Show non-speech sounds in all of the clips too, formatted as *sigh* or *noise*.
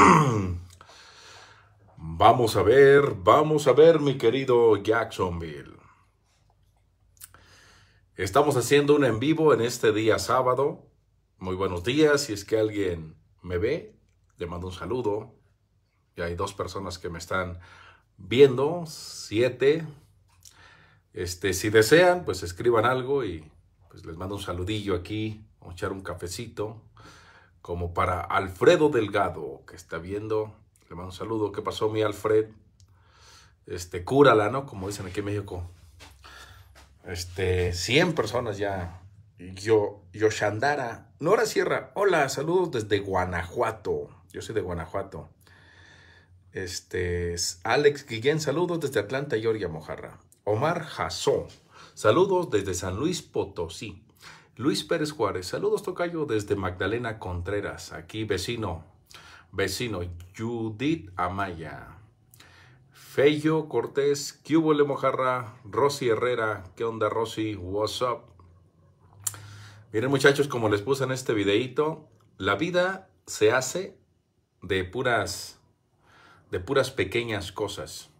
*clears throat* Vamos a ver, vamos a ver, mi querido Jacksonville. Estamos haciendo un en vivo en este día sábado. Muy buenos días. Si es que alguien me ve, le mando un saludo. Ya hay dos personas que me están viendo, siete. Este, si desean, pues escriban algo y pues les mando un saludillo aquí. Vamos a echar un cafecito como para Alfredo Delgado, que está viendo. Le mando un saludo. ¿Qué pasó, mi Alfred? Este, cúrala, ¿no? Como dicen aquí en México. Este, 100 personas ya. Yo, Yoshandara. Nora Sierra. Hola, saludos desde Guanajuato. Yo soy de Guanajuato. Este, Alex Guillén, saludos desde Atlanta, Georgia, Mojarra. Omar Jasó, saludos desde San Luis Potosí. Luis Pérez Juárez, saludos Tocayo desde Magdalena Contreras, aquí vecino, vecino Judith Amaya. Fello Cortés, Le Mojarra, Rosy Herrera, ¿qué onda Rosy? What's up? Miren muchachos, como les puse en este videito, la vida se hace de puras, de puras pequeñas cosas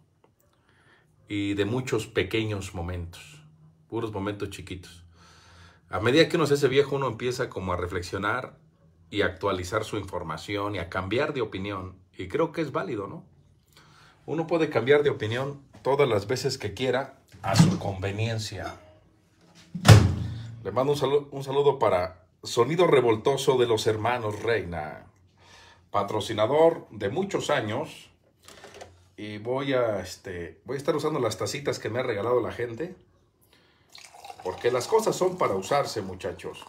y de muchos pequeños momentos, puros momentos chiquitos. A medida que uno se hace viejo, uno empieza como a reflexionar y a actualizar su información y a cambiar de opinión. Y creo que es válido, ¿no? Uno puede cambiar de opinión todas las veces que quiera a su conveniencia. Le mando un saludo, para Sonido Revoltoso de los Hermanos Reina, patrocinador de muchos años. Y voy a, este, voy a estar usando las tacitas que me ha regalado la gente porque las cosas son para usarse, muchachos.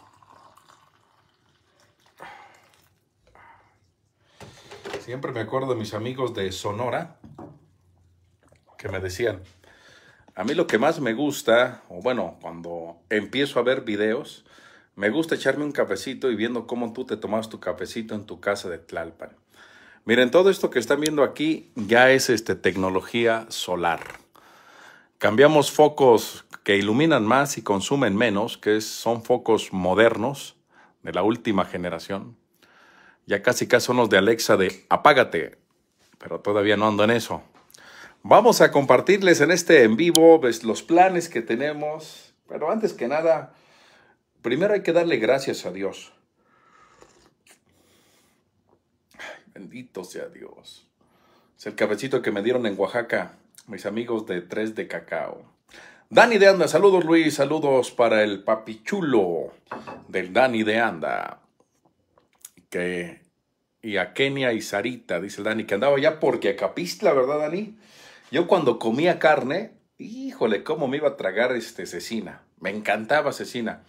Siempre me acuerdo de mis amigos de Sonora que me decían, a mí lo que más me gusta, o bueno, cuando empiezo a ver videos, me gusta echarme un cafecito y viendo cómo tú te tomas tu cafecito en tu casa de Tlalpan. Miren, todo esto que están viendo aquí ya es este, tecnología solar. Cambiamos focos que iluminan más y consumen menos, que son focos modernos de la última generación. Ya casi casi son los de Alexa de apágate, pero todavía no ando en eso. Vamos a compartirles en este en vivo los planes que tenemos, pero antes que nada, primero hay que darle gracias a Dios. bendito sea Dios. Es el cabecito que me dieron en Oaxaca mis amigos de 3 de Cacao. Dani de Anda, saludos Luis, saludos para el papichulo del Dani de Anda. Que, y a Kenia y Sarita, dice el Dani, que andaba ya porque la ¿verdad, Dani? Yo cuando comía carne, híjole, cómo me iba a tragar este cecina. Me encantaba cecina.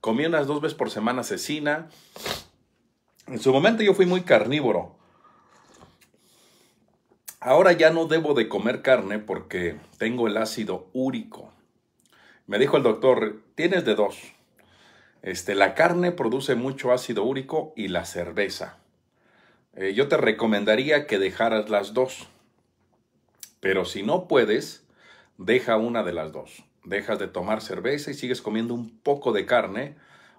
Comía unas dos veces por semana cecina. En su momento yo fui muy carnívoro. Ahora ya no debo de comer carne porque tengo el ácido úrico. Me dijo el doctor, tienes de dos. Este, la carne produce mucho ácido úrico y la cerveza. Eh, yo te recomendaría que dejaras las dos. Pero si no puedes, deja una de las dos. Dejas de tomar cerveza y sigues comiendo un poco de carne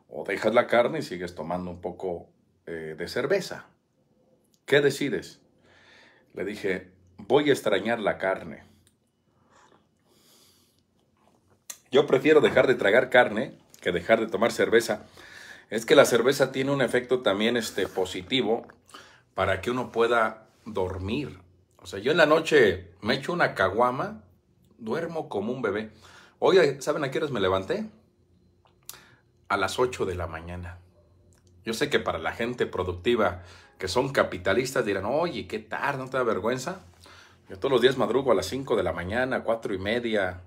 o dejas la carne y sigues tomando un poco eh, de cerveza. ¿Qué decides? le dije, voy a extrañar la carne. Yo prefiero dejar de tragar carne que dejar de tomar cerveza. Es que la cerveza tiene un efecto también este, positivo para que uno pueda dormir. O sea, yo en la noche me echo una caguama, duermo como un bebé. Hoy, ¿saben a qué horas me levanté? A las 8 de la mañana. Yo sé que para la gente productiva que son capitalistas dirán, oye, qué tarde, ¿no te da vergüenza? Yo todos los días madrugo a las 5 de la mañana, 4 y media.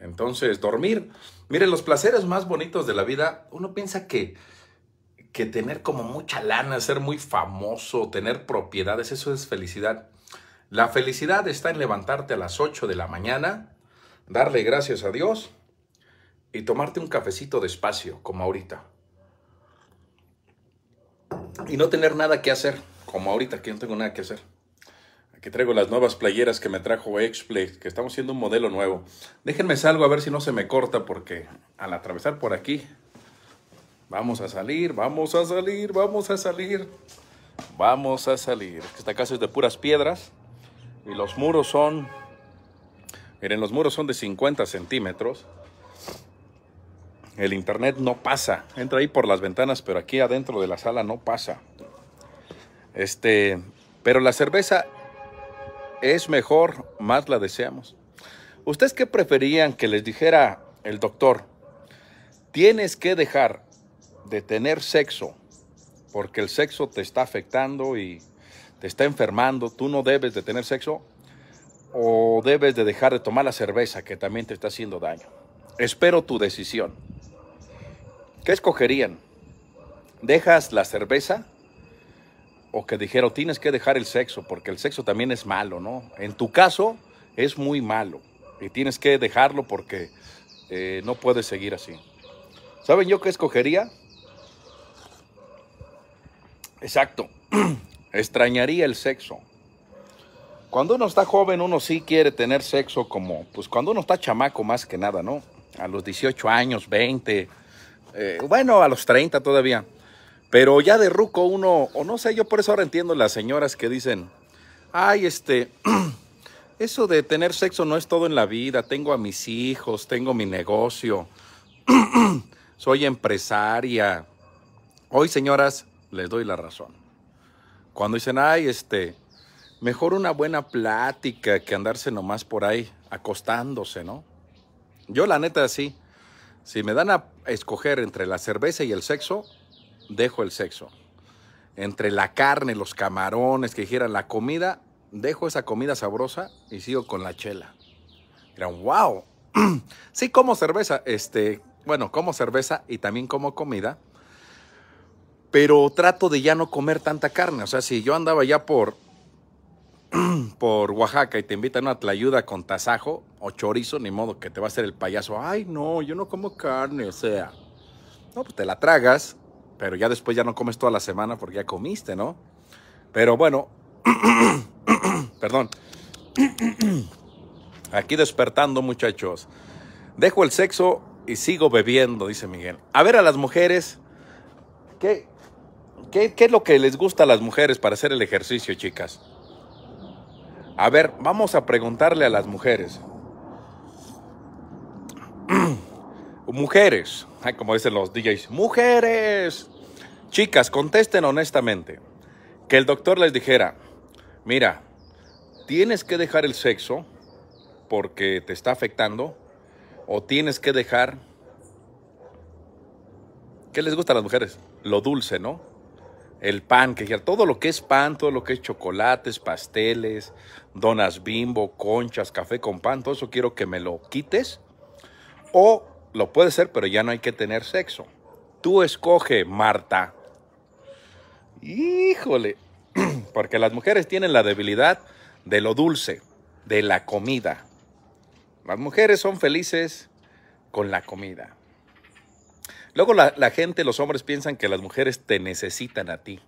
Entonces, dormir. Miren, los placeres más bonitos de la vida, uno piensa que, que tener como mucha lana, ser muy famoso, tener propiedades, eso es felicidad. La felicidad está en levantarte a las 8 de la mañana, darle gracias a Dios y tomarte un cafecito despacio, como ahorita y no tener nada que hacer, como ahorita que no tengo nada que hacer. Aquí traigo las nuevas playeras que me trajo play que estamos siendo un modelo nuevo. Déjenme salgo a ver si no se me corta porque al atravesar por aquí, vamos a salir, vamos a salir, vamos a salir, vamos a salir. Esta casa es de puras piedras y los muros son, miren, los muros son de 50 centímetros el internet no pasa. Entra ahí por las ventanas, pero aquí adentro de la sala no pasa. Este, pero la cerveza es mejor, más la deseamos. ¿Ustedes qué preferían que les dijera el doctor? Tienes que dejar de tener sexo porque el sexo te está afectando y te está enfermando. Tú no debes de tener sexo o debes de dejar de tomar la cerveza que también te está haciendo daño. Espero tu decisión. ¿Qué escogerían? ¿Dejas la cerveza? O que dijeron, tienes que dejar el sexo, porque el sexo también es malo, ¿no? En tu caso, es muy malo. Y tienes que dejarlo porque eh, no puedes seguir así. ¿Saben yo qué escogería? Exacto. *clears throat* Extrañaría el sexo. Cuando uno está joven, uno sí quiere tener sexo como, pues cuando uno está chamaco más que nada, ¿no? A los 18 años, 20, eh, bueno, a los 30 todavía. Pero ya de ruco uno, o no sé, yo por eso ahora entiendo las señoras que dicen, ay, este, *clears throat* eso de tener sexo no es todo en la vida, tengo a mis hijos, tengo mi negocio, *clears throat* soy empresaria. Hoy, señoras, les doy la razón. Cuando dicen, ay, este, mejor una buena plática que andarse nomás por ahí, acostándose, ¿no? Yo la neta sí. Si me dan a escoger entre la cerveza y el sexo, dejo el sexo. Entre la carne, los camarones que giran la comida, dejo esa comida sabrosa y sigo con la chela. Dirán, wow. *clears throat* sí, como cerveza, este, bueno, como cerveza y también como comida, pero trato de ya no comer tanta carne. O sea, si yo andaba ya por *clears throat* por Oaxaca y te invitan a tlayuda con tasajo o chorizo, ni modo que te va a hacer el payaso. Ay, no, yo no como carne, o sea. No, pues te la tragas, pero ya después ya no comes toda la semana porque ya comiste, ¿no? Pero bueno, *clears throat* perdón. *clears throat* Aquí despertando, muchachos. Dejo el sexo y sigo bebiendo, dice Miguel. A ver a las mujeres, ¿qué, qué, qué es lo que les gusta a las mujeres para hacer el ejercicio, chicas? A ver, vamos a preguntarle a las mujeres. *clears throat* mujeres, como dicen los DJs, mujeres. Chicas, contesten honestamente. Que el doctor les dijera, mira, tienes que dejar el sexo porque te está afectando o tienes que dejar... ¿Qué les gusta a las mujeres? Lo dulce, ¿no? El pan, que todo lo que es pan, todo lo que es chocolates, pasteles, donas bimbo, conchas, café con pan, todo eso quiero que me lo quites. O lo puede ser, pero ya no hay que tener sexo. Tú escoge, Marta. Híjole, *clears throat* porque las mujeres tienen la debilidad de lo dulce, de la comida. Las mujeres son felices con la comida. Luego la, gente, los hombres piensan que las mujeres te necesitan a ti.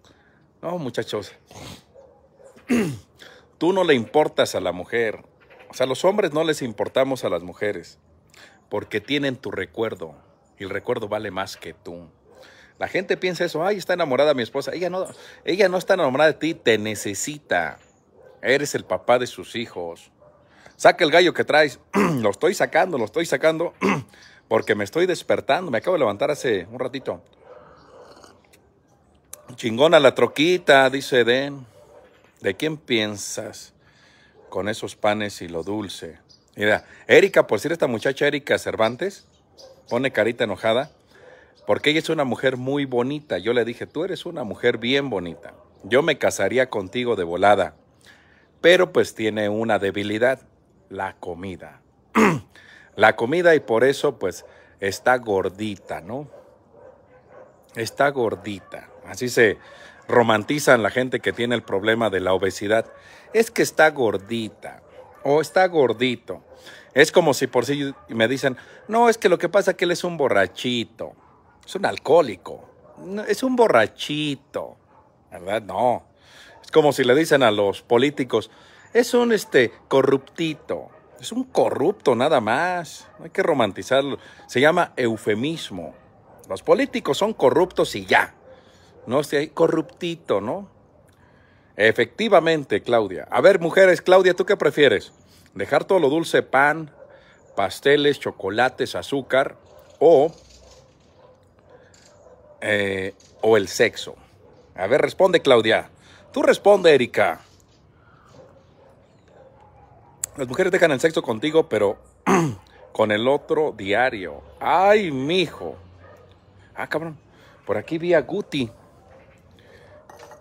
No, muchachos. *clears throat* Tú no le importas a la mujer. O sea, los hombres no les importamos a las mujeres porque tienen tu recuerdo y el recuerdo vale más que tú. La gente piensa eso, ay, está enamorada mi esposa. Ella no, ella no está enamorada de ti, te necesita. Eres el papá de sus hijos. Saca el gallo que traes. *clears throat* lo estoy sacando, lo estoy sacando *clears throat* porque me estoy despertando. Me acabo de levantar hace un ratito. Chingona la troquita, dice Edén. ¿de quién piensas con esos panes y lo dulce? Mira, Erika, por decir esta muchacha Erika Cervantes, pone carita enojada, porque ella es una mujer muy bonita. Yo le dije, tú eres una mujer bien bonita. Yo me casaría contigo de volada. Pero pues tiene una debilidad, la comida. *clears throat* la comida y por eso pues está gordita, ¿no? Está gordita. Así se, romantizan la gente que tiene el problema de la obesidad. Es que está gordita o está gordito. Es como si por sí me dicen, no, es que lo que pasa es que él es un borrachito, es un alcohólico, es un borrachito, ¿verdad? No. Es como si le dicen a los políticos, es un este, corruptito, es un corrupto nada más, no hay que romantizarlo. Se llama eufemismo. Los políticos son corruptos y ya no ahí corruptito, ¿no? Efectivamente, Claudia. A ver, mujeres, Claudia, ¿tú qué prefieres? ¿Dejar todo lo dulce, pan, pasteles, chocolates, azúcar o, eh, o el sexo? A ver, responde, Claudia. Tú responde, Erika. Las mujeres dejan el sexo contigo, pero *clears throat* con el otro diario. ¡Ay, mijo! Ah, cabrón. Por aquí vi a Guti.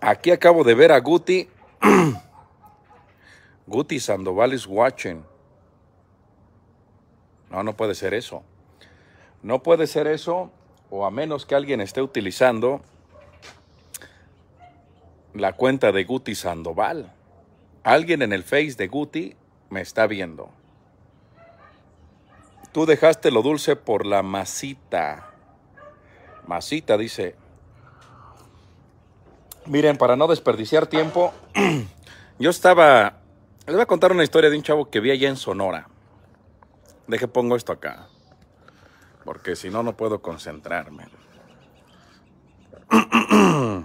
Aquí acabo de ver a Guti. *clears throat* Guti Sandoval is watching. No, no puede ser eso. No puede ser eso, o a menos que alguien esté utilizando la cuenta de Guti Sandoval. Alguien en el face de Guti me está viendo. Tú dejaste lo dulce por la masita. Masita dice, Miren, para no desperdiciar tiempo, *clears throat* yo estaba... Les voy a contar una historia de un chavo que vi allá en Sonora. Deje pongo esto acá. Porque si no, no puedo concentrarme. *clears throat*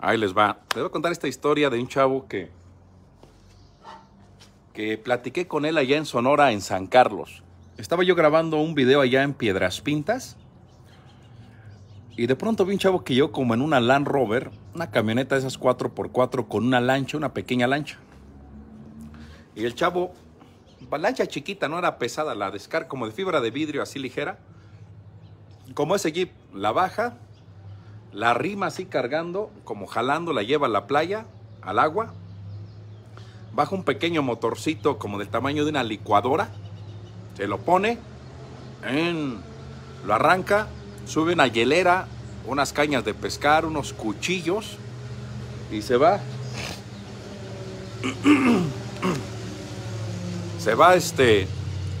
Ahí les va. Les voy a contar esta historia de un chavo que... Que platiqué con él allá en Sonora, en San Carlos. Estaba yo grabando un video allá en Piedras Pintas y de pronto vi un chavo que yo como en una Land Rover, una camioneta de esas 4x4 con una lancha, una pequeña lancha. Y el chavo, lancha chiquita, no era pesada, la descarga como de fibra de vidrio así ligera. Como ese jeep, la baja, la rima así cargando, como jalando, la lleva a la playa, al agua. Baja un pequeño motorcito como del tamaño de una licuadora, se lo pone, lo arranca, sube una hielera, unas cañas de pescar, unos cuchillos y se va. *clears throat* se va este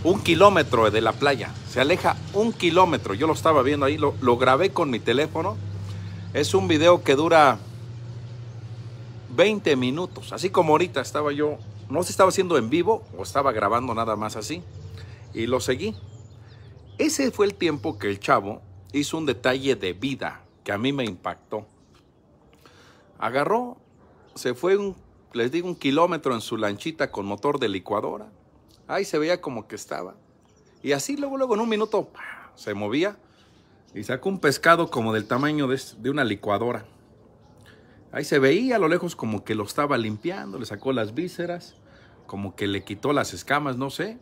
un kilómetro de la playa, se aleja un kilómetro. Yo lo estaba viendo ahí, lo, lo grabé con mi teléfono. Es un video que dura 20 minutos, así como ahorita estaba yo, no se estaba haciendo en vivo o estaba grabando nada más así, y lo seguí. Ese fue el tiempo que el chavo hizo un detalle de vida que a mí me impactó. Agarró, se fue, un, les digo, un kilómetro en su lanchita con motor de licuadora. Ahí se veía como que estaba. Y así luego, luego, en un minuto, se movía y sacó un pescado como del tamaño de, de una licuadora. Ahí se veía a lo lejos como que lo estaba limpiando, le sacó las vísceras, como que le quitó las escamas, no sé.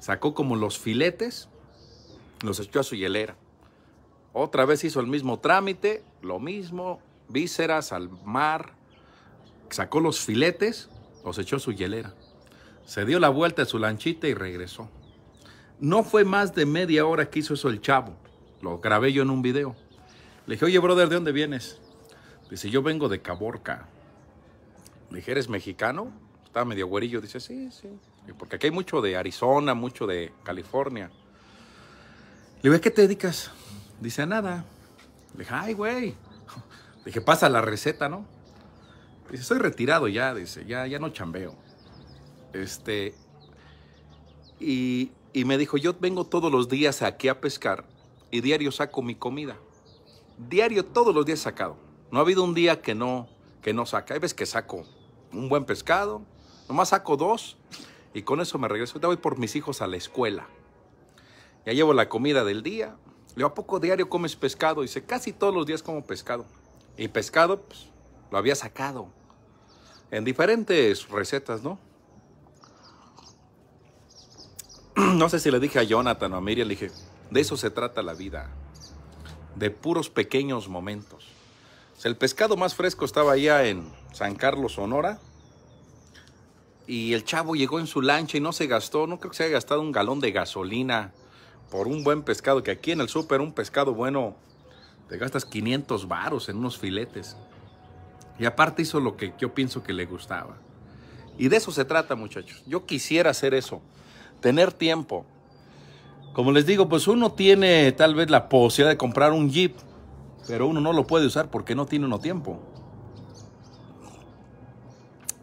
Sacó como los filetes, los echó a su hielera otra vez hizo el mismo trámite, lo mismo, vísceras al mar, sacó los filetes, los echó su hielera. Se dio la vuelta a su lanchita y regresó. No fue más de media hora que hizo eso el chavo. Lo grabé yo en un video. Le dije, oye, brother, ¿de dónde vienes? Dice, yo vengo de Caborca. Le dije, ¿eres mexicano? Estaba medio güerillo. Dice, sí, sí. Porque aquí hay mucho de Arizona, mucho de California. Le dije, ¿a qué te dedicas? Dice, nada. Le dije, ay, güey. Le *laughs* dije, pasa la receta, ¿no? Dice, estoy retirado ya, dice, ya, ya no chambeo. Este, y, me dijo, yo vengo todos los días aquí a pescar y diario saco mi comida. Diario, todos los días sacado. No ha habido un día que no, que no saca. Hay veces que saco un buen pescado, nomás saco dos y con eso me regreso. Te voy por mis hijos a la escuela. Ya llevo la comida del día, le ¿a poco diario comes pescado? Dice, casi todos los días como pescado. Y pescado, pues, lo había sacado en diferentes recetas, ¿no? *clears throat* No sé si le dije a Jonathan o a Miriam, le dije, de eso se trata la vida, de puros pequeños momentos. El pescado más fresco estaba allá en San Carlos, Sonora, y el chavo llegó en su lancha y no se gastó, no creo que se haya gastado un galón de gasolina por un buen pescado, que aquí en el súper un pescado bueno, te gastas 500 varos en unos filetes. Y aparte hizo lo que yo pienso que le gustaba. Y de eso se trata, muchachos. Yo quisiera hacer eso, tener tiempo. Como les digo, pues uno tiene tal vez la posibilidad de comprar un jeep, pero uno no lo puede usar porque no tiene uno tiempo.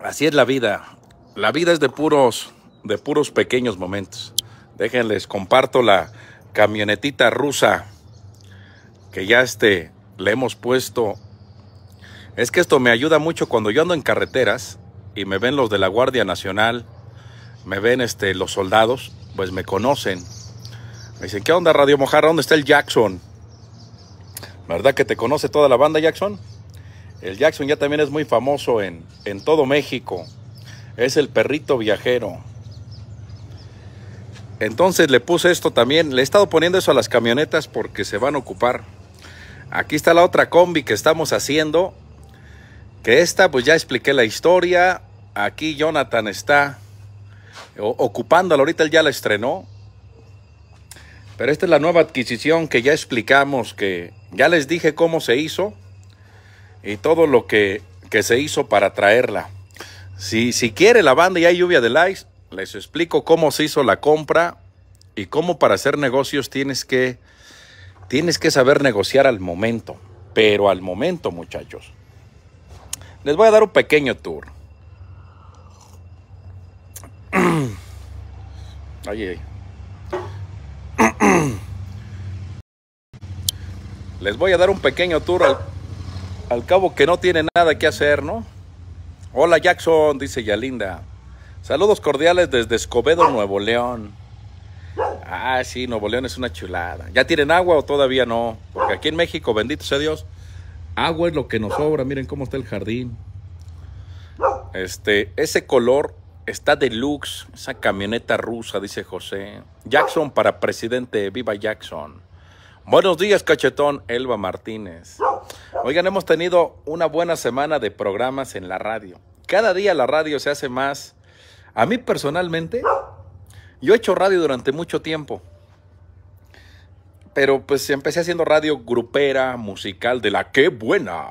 Así es la vida. La vida es de puros, de puros pequeños momentos. Déjenles, comparto la camionetita rusa que ya este le hemos puesto. Es que esto me ayuda mucho cuando yo ando en carreteras y me ven los de la Guardia Nacional, me ven este, los soldados, pues me conocen. Me dicen, ¿qué onda Radio Mojarra? ¿Dónde está el Jackson? ¿Verdad que te conoce toda la banda Jackson? El Jackson ya también es muy famoso en, en todo México. Es el perrito viajero. Entonces le puse esto también. Le he estado poniendo eso a las camionetas porque se van a ocupar. Aquí está la otra combi que estamos haciendo. Que esta, pues ya expliqué la historia. Aquí Jonathan está ocupándola. Ahorita él ya la estrenó. Pero esta es la nueva adquisición que ya explicamos, que ya les dije cómo se hizo y todo lo que, se hizo para traerla. Si, si quiere la banda y hay lluvia de likes, les explico cómo se hizo la compra y cómo para hacer negocios tienes que, tienes que saber negociar al momento, pero al momento muchachos. Les voy a dar un pequeño tour. *clears throat* *clears throat* Les voy a dar un pequeño tour al, al cabo que no tiene nada que hacer, ¿no? Hola Jackson, dice Yalinda. Saludos cordiales desde Escobedo, Nuevo León. Ah, sí, Nuevo León es una chulada. ¿Ya tienen agua o todavía no? Porque aquí en México, bendito sea Dios, agua es lo que nos sobra. Miren cómo está el jardín. Este, ese color está deluxe, esa camioneta rusa, dice José. Jackson para presidente, viva Jackson. Buenos días, cachetón, Elba Martínez. Oigan, hemos tenido una buena semana de programas en la radio. Cada día la radio se hace más a mí personalmente, yo he hecho radio durante mucho tiempo. Pero pues empecé haciendo radio grupera, musical, de la que buena.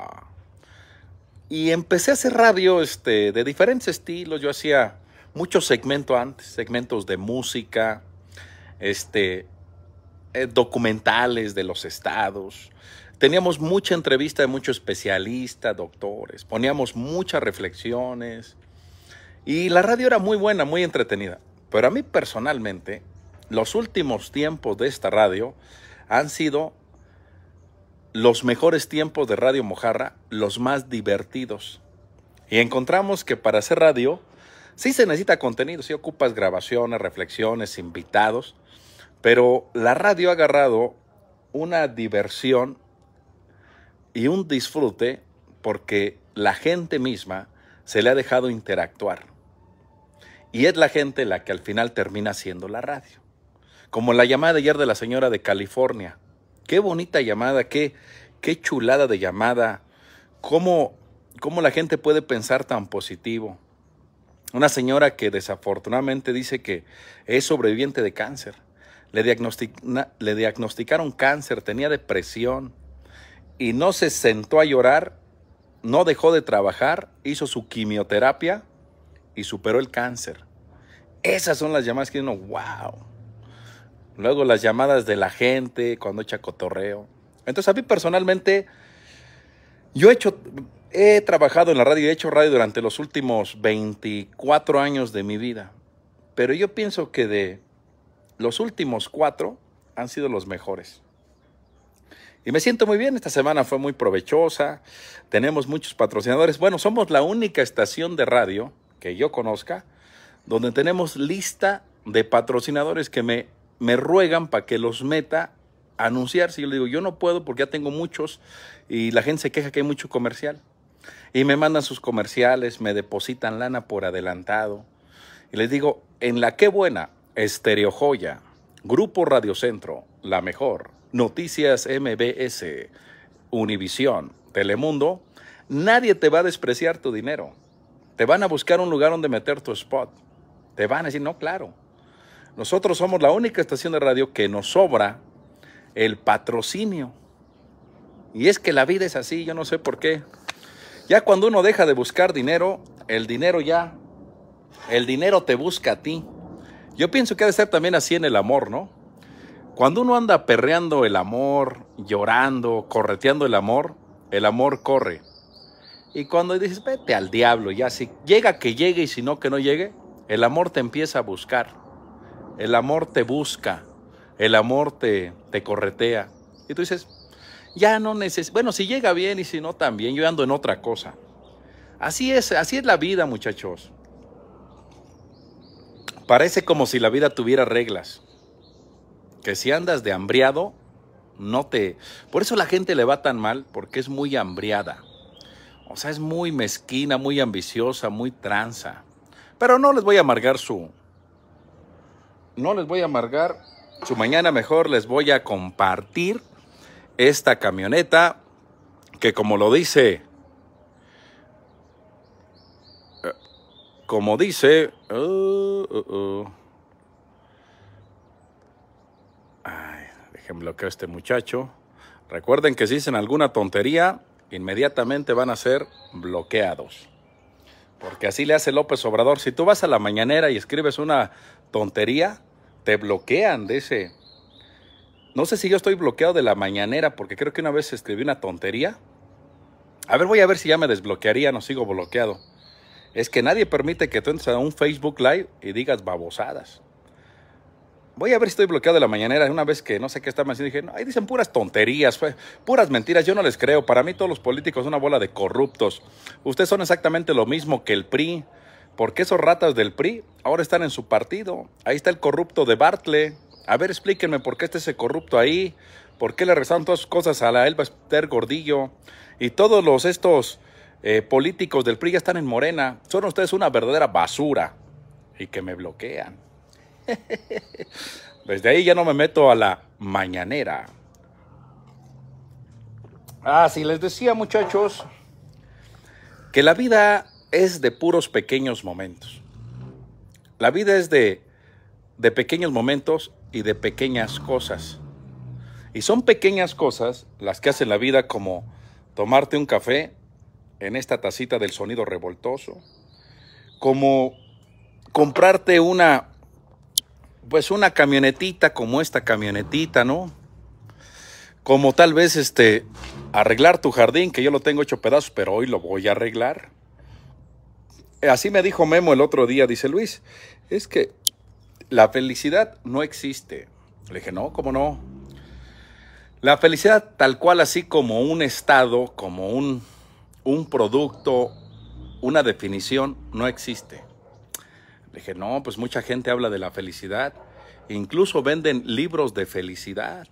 Y empecé a hacer radio este, de diferentes estilos. Yo hacía muchos segmentos antes, segmentos de música, este, eh, documentales de los estados. Teníamos mucha entrevista de muchos especialistas, doctores. Poníamos muchas reflexiones y la radio era muy buena, muy entretenida. Pero a mí personalmente, los últimos tiempos de esta radio han sido los mejores tiempos de Radio Mojarra, los más divertidos. Y encontramos que para hacer radio, sí se necesita contenido, sí ocupas grabaciones, reflexiones, invitados, pero la radio ha agarrado una diversión y un disfrute porque la gente misma se le ha dejado interactuar. Y es la gente la que al final termina haciendo la radio. Como la llamada de ayer de la señora de California. Qué bonita llamada, qué, qué chulada de llamada. ¿Cómo, cómo la gente puede pensar tan positivo. Una señora que desafortunadamente dice que es sobreviviente de cáncer. Le, le, diagnosticaron cáncer, tenía depresión y no se sentó a llorar, no dejó de trabajar, hizo su quimioterapia y superó el cáncer. Esas son las llamadas que uno, wow. Luego las llamadas de la gente cuando echa cotorreo. Entonces a mí personalmente, yo he hecho, he trabajado en la radio, he hecho radio durante los últimos 24 años de mi vida. Pero yo pienso que de los últimos cuatro han sido los mejores. Y me siento muy bien, esta semana fue muy provechosa, tenemos muchos patrocinadores. Bueno, somos la única estación de radio que yo conozca, donde tenemos lista de patrocinadores que me, me ruegan para que los meta a anunciar. Si yo le digo, yo no puedo porque ya tengo muchos y la gente se queja que hay mucho comercial. Y me mandan sus comerciales, me depositan lana por adelantado. Y les digo, en la qué buena, Estereo Joya, Grupo Radio Centro, La Mejor, Noticias MBS, Univisión, Telemundo, nadie te va a despreciar tu dinero. Te van a buscar un lugar donde meter tu spot. Te van a decir, no, claro. Nosotros somos la única estación de radio que nos sobra el patrocinio. Y es que la vida es así, yo no sé por qué. Ya cuando uno deja de buscar dinero, el dinero ya, el dinero te busca a ti. Yo pienso que ha de ser también así en el amor, ¿no? Cuando uno anda perreando el amor, llorando, correteando el amor, el amor corre. Y cuando dices, vete al diablo, ya si llega que llegue y si no que no llegue, el amor te empieza a buscar. El amor te busca. El amor te, te corretea. Y tú dices, ya no necesito. Bueno, si llega bien y si no también, yo ando en otra cosa. Así es, así es la vida, muchachos. Parece como si la vida tuviera reglas. Que si andas de hambriado, no te... Por eso la gente le va tan mal, porque es muy hambriada. O sea, es muy mezquina, muy ambiciosa, muy tranza. Pero no les voy a amargar su... No les voy a amargar su mañana. Mejor les voy a compartir esta camioneta que como lo dice... Eh, como dice... Uh, uh, uh. Ay, déjenme bloquear a este muchacho. Recuerden que si dicen alguna tontería, inmediatamente van a ser bloqueados. Porque así le hace López Obrador. Si tú vas a la mañanera y escribes una tontería, te bloquean de ese... No sé si yo estoy bloqueado de la mañanera, porque creo que una vez escribí una tontería. A ver, voy a ver si ya me desbloquearía, no sigo bloqueado. Es que nadie permite que tú entres a un Facebook Live y digas babosadas voy a ver si estoy bloqueado de la mañanera. Una vez que no sé qué estaban haciendo, dije, ahí dicen puras tonterías, puras mentiras, yo no les creo. Para mí todos los políticos son una bola de corruptos. Ustedes son exactamente lo mismo que el PRI, porque esos ratas del PRI ahora están en su partido. Ahí está el corrupto de Bartle. A ver, explíquenme por qué está ese corrupto ahí, por qué le rezaron todas cosas a la Elba Esther Gordillo y todos los estos eh, políticos del PRI ya están en Morena. Son ustedes una verdadera basura y que me bloquean. *laughs* Desde ahí ya no me meto a la mañanera. Ah, sí, les decía muchachos que la vida es de puros pequeños momentos. La vida es de, de pequeños momentos y de pequeñas cosas. Y son pequeñas cosas las que hacen la vida como tomarte un café en esta tacita del sonido revoltoso, como comprarte una pues una camionetita como esta camionetita, ¿no? Como tal vez este arreglar tu jardín, que yo lo tengo hecho pedazos, pero hoy lo voy a arreglar. Así me dijo Memo el otro día, dice Luis, es que la felicidad no existe. Le dije, no, ¿cómo no? La felicidad tal cual así como un estado, como un, un producto, una definición, no existe. Le dije, no, pues mucha gente habla de la felicidad. Incluso venden libros de felicidad.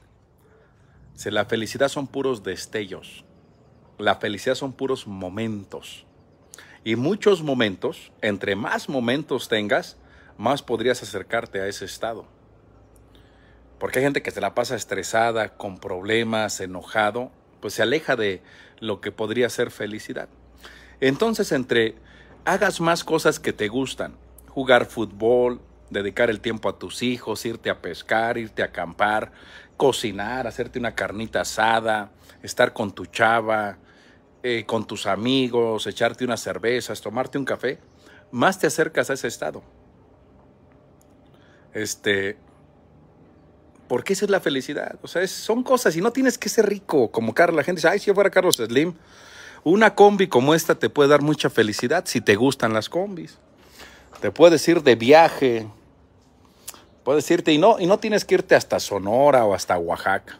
Si la felicidad son puros destellos. La felicidad son puros momentos. Y muchos momentos, entre más momentos tengas, más podrías acercarte a ese estado. Porque hay gente que se la pasa estresada, con problemas, enojado, pues se aleja de lo que podría ser felicidad. Entonces, entre hagas más cosas que te gustan, jugar fútbol, dedicar el tiempo a tus hijos, irte a pescar, irte a acampar, cocinar, hacerte una carnita asada, estar con tu chava, eh, con tus amigos, echarte unas cervezas, tomarte un café, más te acercas a ese estado. Este, porque esa es la felicidad. O sea, son cosas y no tienes que ser rico como Carlos. La gente dice, ay, si yo fuera Carlos Slim, una combi como esta te puede dar mucha felicidad si te gustan las combis te puedes ir de viaje, puedes irte y no, y no tienes que irte hasta Sonora o hasta Oaxaca.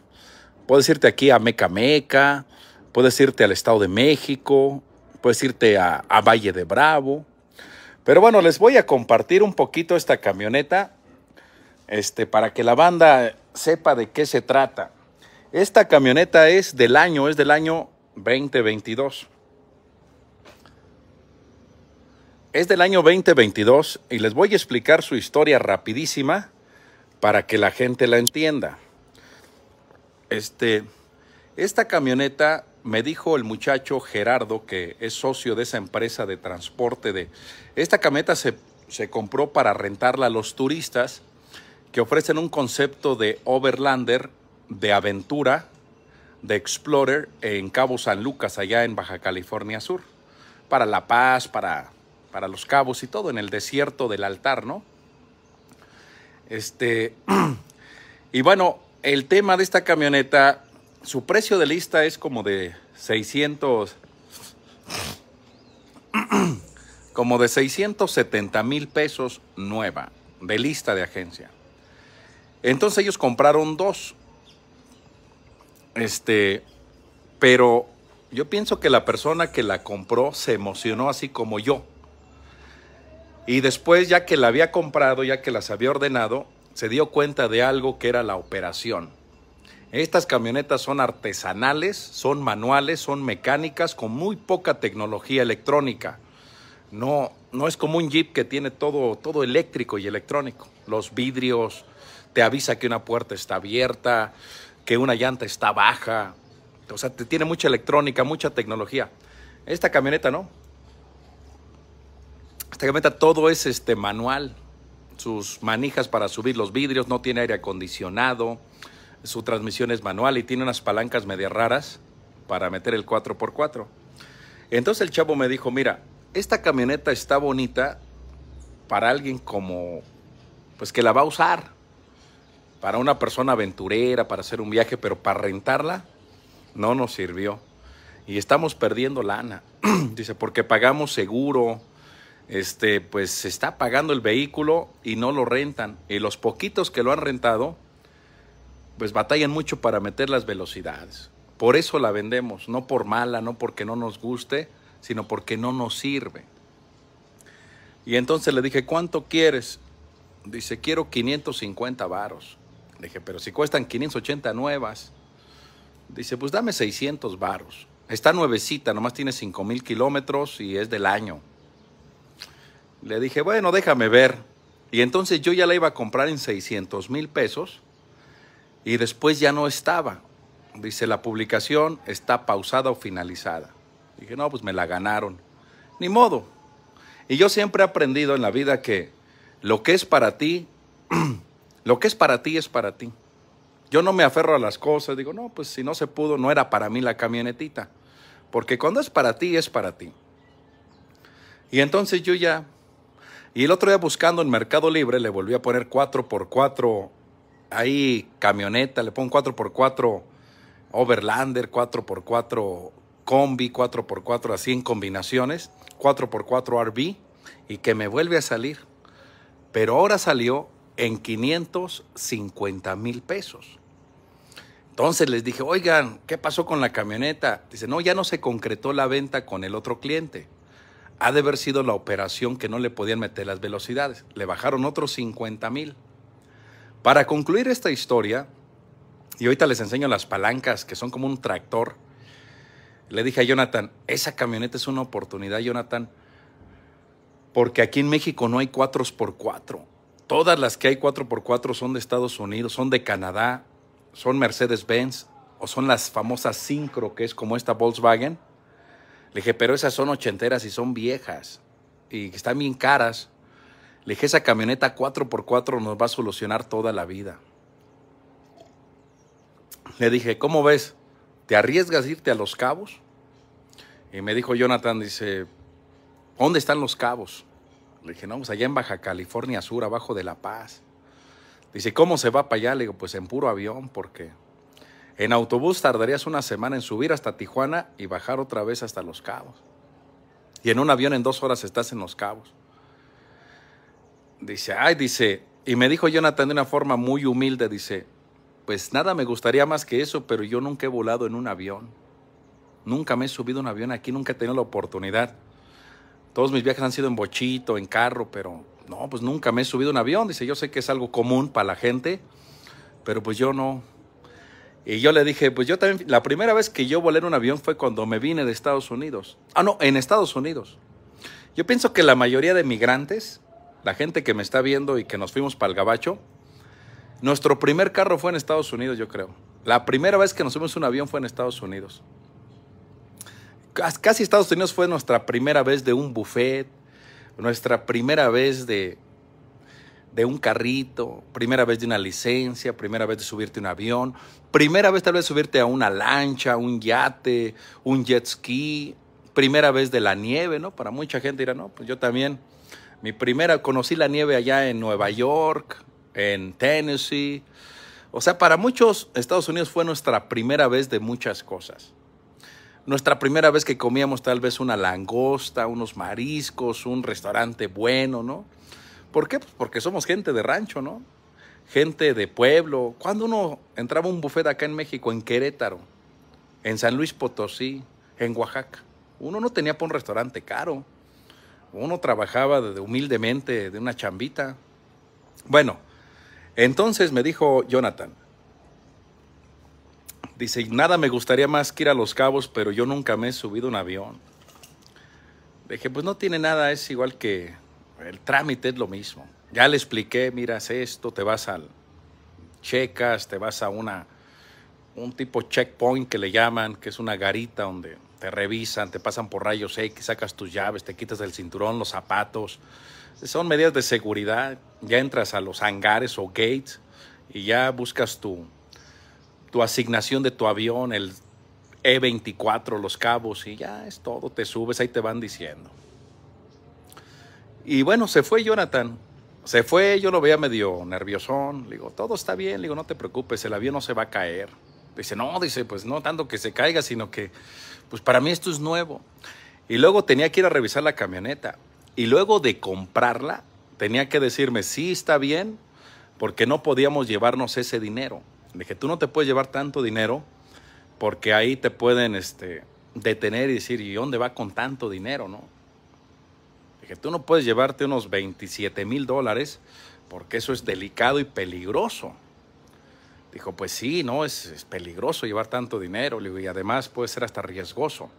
Puedes irte aquí a Meca Meca, puedes irte al Estado de México, puedes irte a, Valle de Bravo. Pero bueno, les voy a compartir un poquito esta camioneta este, para que la banda sepa de qué se trata. Esta camioneta es del año, es del año 2022. Es del año 2022 y les voy a explicar su historia rapidísima para que la gente la entienda. Este, esta camioneta me dijo el muchacho Gerardo, que es socio de esa empresa de transporte de... Esta camioneta se compró para rentarla a los turistas que ofrecen un concepto de overlander, de aventura, de explorer en Cabo San Lucas, allá en Baja California Sur, para La Paz, para para los cabos y todo, en el desierto del altar, ¿no? Este, *clears throat* y bueno, el tema de esta camioneta, su precio de lista es como de 600, *clears throat* como de 670 mil pesos nueva, de lista de agencia. Entonces ellos compraron dos. Este, pero yo pienso que la persona que la compró se emocionó así como yo y después, ya que la había comprado, ya que las había ordenado, se dio cuenta de algo que era la operación. Estas camionetas son artesanales, son manuales, son mecánicas con muy poca tecnología electrónica. No, no es como un jeep que tiene todo, todo eléctrico y electrónico. Los vidrios, te avisa que una puerta está abierta, que una llanta está baja. O sea, te tiene mucha electrónica, mucha tecnología. Esta camioneta no todo es este manual. Sus manijas para subir los vidrios, no tiene aire acondicionado, su transmisión es manual y tiene unas palancas media raras para meter el 4x4. Entonces el chavo me dijo, mira, esta camioneta está bonita para alguien como, pues que la va a usar, para una persona aventurera, para hacer un viaje, pero para rentarla, no nos sirvió. Y estamos perdiendo lana. *clears throat* Dice, porque pagamos seguro, este, pues se está pagando el vehículo y no lo rentan. Y los poquitos que lo han rentado, pues batallan mucho para meter las velocidades. Por eso la vendemos, no por mala, no porque no nos guste, sino porque no nos sirve. Y entonces le dije, ¿cuánto quieres? Dice, quiero 550 varos. Le dije, pero si cuestan 580 nuevas. Dice, pues dame 600 varos. Está nuevecita, nomás tiene 5 mil kilómetros y es del año. Le dije, bueno, déjame ver. Y entonces yo ya la iba a comprar en 600 mil pesos y después ya no estaba. Dice, la publicación está pausada o finalizada. Dije, no, pues me la ganaron. Ni modo. Y yo siempre he aprendido en la vida que lo que es para ti, *clears throat* lo que es para ti es para ti. Yo no me aferro a las cosas, digo, no, pues si no se pudo, no era para mí la camionetita. Porque cuando es para ti, es para ti. Y entonces yo ya y el otro día buscando en Mercado Libre le volví a poner 4x4, ahí camioneta, le pongo 4x4 Overlander, 4x4 combi, 4x4 así en combinaciones, 4x4 RV y que me vuelve a salir. Pero ahora salió en 550 mil pesos. Entonces les dije, oigan, ¿qué pasó con la camioneta? Dice, no, ya no se concretó la venta con el otro cliente ha de haber sido la operación que no le podían meter las velocidades. Le bajaron otros 50 mil. Para concluir esta historia, y ahorita les enseño las palancas que son como un tractor, le dije a Jonathan, esa camioneta es una oportunidad, Jonathan, porque aquí en México no hay 4x4. Todas las que hay 4x4 son de Estados Unidos, son de Canadá, son Mercedes-Benz o son las famosas Syncro, que es como esta Volkswagen le dije, pero esas son ochenteras y son viejas y están bien caras. Le dije, esa camioneta 4x4 nos va a solucionar toda la vida. Le dije, ¿cómo ves? ¿Te arriesgas a irte a los cabos? Y me dijo Jonathan, dice, ¿dónde están los cabos? Le dije, no, pues allá en Baja California Sur, abajo de La Paz. Dice, ¿cómo se va para allá? Le digo, pues en puro avión, porque en autobús tardarías una semana en subir hasta Tijuana y bajar otra vez hasta Los Cabos. Y en un avión en dos horas estás en Los Cabos. Dice, ay, dice, y me dijo Jonathan de una forma muy humilde, dice, pues nada me gustaría más que eso, pero yo nunca he volado en un avión. Nunca me he subido a un avión aquí, nunca he tenido la oportunidad. Todos mis viajes han sido en bochito, en carro, pero no, pues nunca me he subido a un avión. Dice, yo sé que es algo común para la gente, pero pues yo no, y yo le dije, pues yo también, la primera vez que yo volé en un avión fue cuando me vine de Estados Unidos. Ah, no, en Estados Unidos. Yo pienso que la mayoría de migrantes, la gente que me está viendo y que nos fuimos para el Gabacho, nuestro primer carro fue en Estados Unidos, yo creo. La primera vez que nos fuimos en un avión fue en Estados Unidos. Casi Estados Unidos fue nuestra primera vez de un buffet, nuestra primera vez de, de un carrito, primera vez de una licencia, primera vez de subirte a un avión, primera vez tal vez subirte a una lancha, un yate, un jet ski, primera vez de la nieve, ¿no? Para mucha gente dirá, no, pues yo también. Mi primera, conocí la nieve allá en Nueva York, en Tennessee. O sea, para muchos Estados Unidos fue nuestra primera vez de muchas cosas. Nuestra primera vez que comíamos tal vez una langosta, unos mariscos, un restaurante bueno, ¿no? ¿Por qué? Pues porque somos gente de rancho, ¿no? Gente de pueblo. Cuando uno entraba a un buffet acá en México, en Querétaro, en San Luis Potosí, en Oaxaca, uno no tenía para un restaurante caro. Uno trabajaba de, humildemente de una chambita. Bueno, entonces me dijo Jonathan, dice, nada me gustaría más que ir a Los Cabos, pero yo nunca me he subido un avión. Le dije, pues no tiene nada, es igual que el trámite es lo mismo. Ya le expliqué, miras esto, te vas al checas, te vas a una un tipo checkpoint que le llaman, que es una garita donde te revisan, te pasan por rayos X, sacas tus llaves, te quitas el cinturón, los zapatos. Son medidas de seguridad. Ya entras a los hangares o gates y ya buscas tu, tu asignación de tu avión, el E24, los cabos, y ya es todo. Te subes, ahí te van diciendo. Y bueno, se fue Jonathan. Se fue, yo lo veía medio nerviosón. Le digo, todo está bien, le digo, no te preocupes, el avión no se va a caer. Dice, no, dice, pues no tanto que se caiga, sino que, pues para mí esto es nuevo. Y luego tenía que ir a revisar la camioneta. Y luego de comprarla, tenía que decirme, sí, está bien, porque no podíamos llevarnos ese dinero. Le dije, tú no te puedes llevar tanto dinero porque ahí te pueden este, detener y decir, ¿y dónde va con tanto dinero? no? tú no puedes llevarte unos 27 mil dólares porque eso es delicado y peligroso. Dijo, pues sí, no, es, peligroso llevar tanto dinero y además puede ser hasta riesgoso.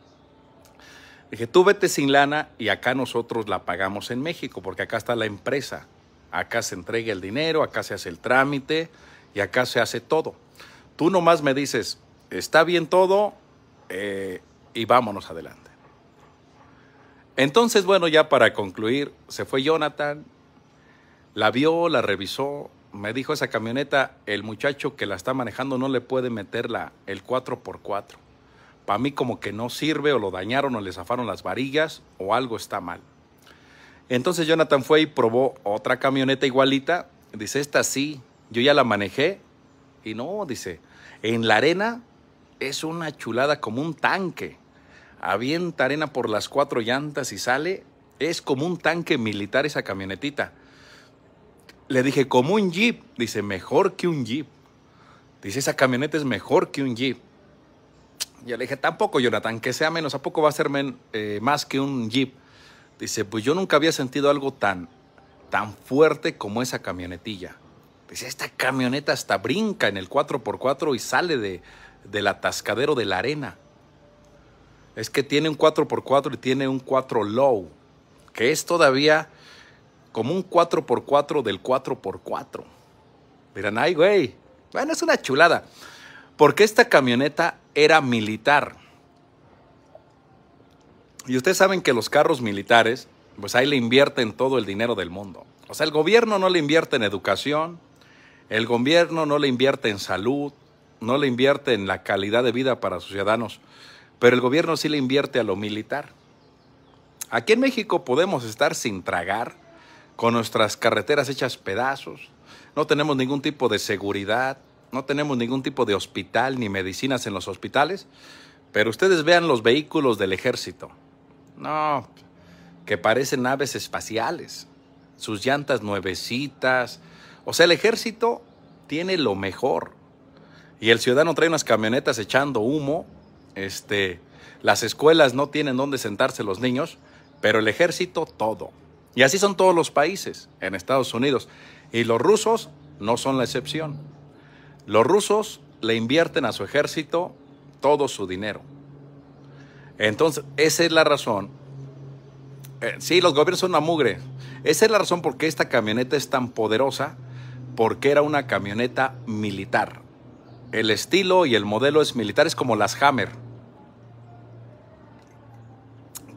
Dije, tú vete sin lana y acá nosotros la pagamos en México porque acá está la empresa. Acá se entrega el dinero, acá se hace el trámite y acá se hace todo. Tú nomás me dices, está bien todo eh, y vámonos adelante. Entonces, bueno, ya para concluir, se fue Jonathan, la vio, la revisó, me dijo esa camioneta, el muchacho que la está manejando no le puede meterla el 4x4. Para mí como que no sirve o lo dañaron o le zafaron las varillas o algo está mal. Entonces Jonathan fue y probó otra camioneta igualita. Dice, esta sí, yo ya la manejé. Y no, dice, en la arena es una chulada como un tanque avienta arena por las cuatro llantas y sale. Es como un tanque militar esa camionetita. Le dije, como un jeep. Dice, mejor que un jeep. Dice, esa camioneta es mejor que un jeep. Yo le dije, tampoco, Jonathan, que sea menos. ¿A poco va a ser eh, más que un jeep? Dice, pues yo nunca había sentido algo tan, tan fuerte como esa camionetilla. Dice, esta camioneta hasta brinca en el 4x4 y sale de, del atascadero de la arena es que tiene un 4x4 y tiene un 4 low, que es todavía como un 4x4 del 4x4. Miran, ay, güey. Bueno, es una chulada. Porque esta camioneta era militar. Y ustedes saben que los carros militares, pues ahí le invierten todo el dinero del mundo. O sea, el gobierno no le invierte en educación, el gobierno no le invierte en salud, no le invierte en la calidad de vida para sus ciudadanos pero el gobierno sí le invierte a lo militar. Aquí en México podemos estar sin tragar, con nuestras carreteras hechas pedazos, no tenemos ningún tipo de seguridad, no tenemos ningún tipo de hospital ni medicinas en los hospitales, pero ustedes vean los vehículos del ejército. No, que parecen naves espaciales, sus llantas nuevecitas. O sea, el ejército tiene lo mejor. Y el ciudadano trae unas camionetas echando humo este, las escuelas no tienen dónde sentarse los niños, pero el ejército todo. Y así son todos los países en Estados Unidos. Y los rusos no son la excepción. Los rusos le invierten a su ejército todo su dinero. Entonces, esa es la razón. Eh, sí, los gobiernos son una mugre. Esa es la razón por qué esta camioneta es tan poderosa, porque era una camioneta militar. El estilo y el modelo es militar, es como las Hammer.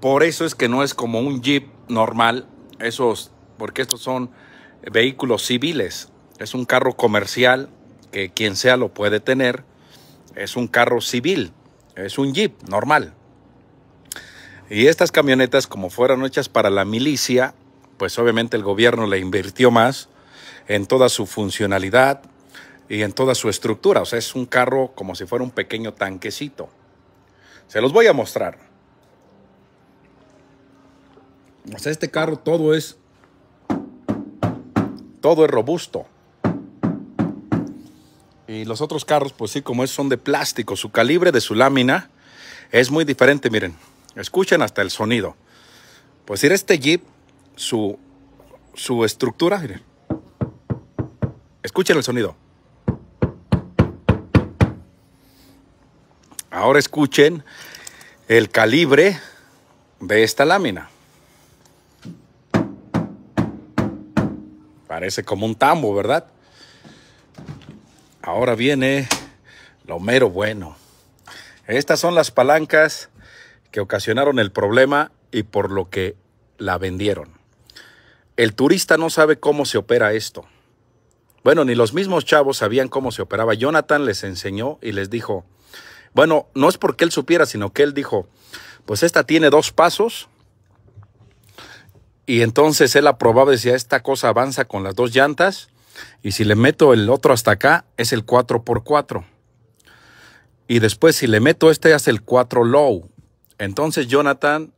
Por eso es que no es como un jeep normal, esos, porque estos son vehículos civiles. Es un carro comercial que quien sea lo puede tener. Es un carro civil, es un jeep normal. Y estas camionetas, como fueron hechas para la milicia, pues obviamente el gobierno le invirtió más en toda su funcionalidad y en toda su estructura. O sea, es un carro como si fuera un pequeño tanquecito. Se los voy a mostrar. O sea, este carro todo es. Todo es robusto. Y los otros carros, pues sí, como es, son de plástico. Su calibre de su lámina es muy diferente. Miren, escuchen hasta el sonido. Pues ir este Jeep, su, su estructura, miren. Escuchen el sonido. Ahora escuchen el calibre de esta lámina. Parece como un tambo, ¿verdad? Ahora viene lo mero bueno. Estas son las palancas que ocasionaron el problema y por lo que la vendieron. El turista no sabe cómo se opera esto. Bueno, ni los mismos chavos sabían cómo se operaba. Jonathan les enseñó y les dijo, bueno, no es porque él supiera, sino que él dijo, pues esta tiene dos pasos y entonces él aprobaba, decía, esta cosa avanza con las dos llantas. Y si le meto el otro hasta acá, es el 4x4. Y después si le meto este, hace el 4 low. Entonces Jonathan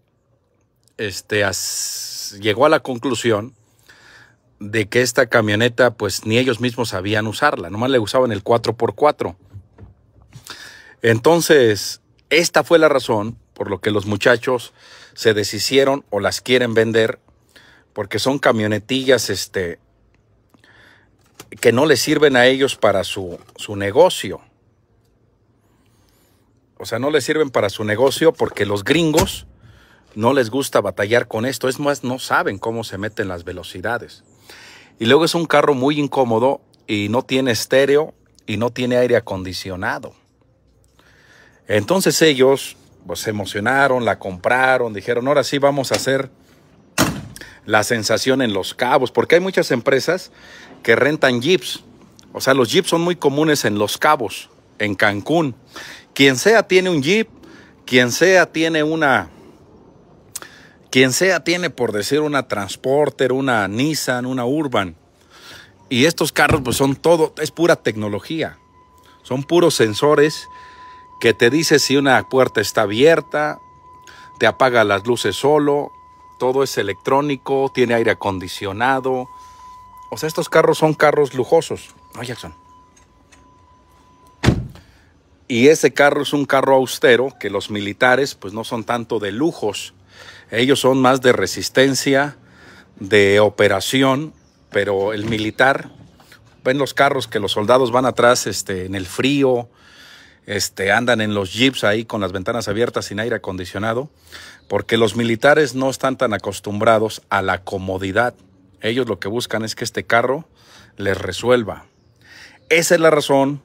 este, llegó a la conclusión de que esta camioneta, pues ni ellos mismos sabían usarla, nomás le usaban el 4x4. Entonces, esta fue la razón por lo que los muchachos se deshicieron o las quieren vender porque son camionetillas este, que no les sirven a ellos para su, negocio. O sea, no les sirven para su negocio porque los gringos no les gusta batallar con esto. Es más, no saben cómo se meten las velocidades. Y luego es un carro muy incómodo y no tiene estéreo y no tiene aire acondicionado. Entonces ellos pues, se emocionaron, la compraron, dijeron, ahora sí vamos a hacer la sensación en Los Cabos, porque hay muchas empresas que rentan jeeps. O sea, los jeeps son muy comunes en Los Cabos, en Cancún. Quien sea tiene un jeep, quien sea tiene una... Quien sea tiene, por decir, una Transporter, una Nissan, una Urban. Y estos carros pues son todo, es pura tecnología. Son puros sensores que te dice si una puerta está abierta, te apaga las luces solo, todo es electrónico, tiene aire acondicionado. O sea, estos carros son carros lujosos. Y ese carro es un carro austero que los militares pues no son tanto de lujos. Ellos son más de resistencia, de operación, pero el militar ven los carros que los soldados van atrás este, en el frío, este, andan en los jeeps ahí con las ventanas abiertas sin aire acondicionado porque los militares no están tan acostumbrados a la comodidad. Ellos lo que buscan es que este carro les resuelva. Esa es la razón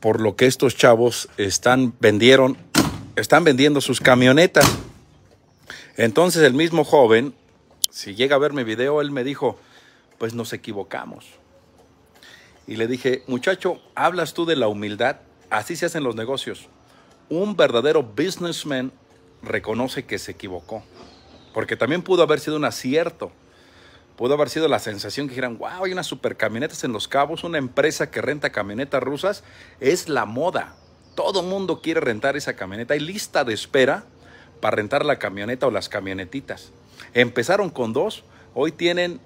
por lo que estos chavos están, vendieron, están vendiendo sus camionetas. Entonces el mismo joven, si llega a ver mi video, él me dijo, pues nos equivocamos. Y le dije, muchacho, hablas tú de la humildad, así se hacen los negocios. Un verdadero businessman reconoce que se equivocó. Porque también pudo haber sido un acierto. Pudo haber sido la sensación que dijeran, wow, hay unas super camionetas en Los Cabos, una empresa que renta camionetas rusas. Es la moda. Todo mundo quiere rentar esa camioneta. Hay lista de espera para rentar la camioneta o las camionetitas. Empezaron con dos, hoy tienen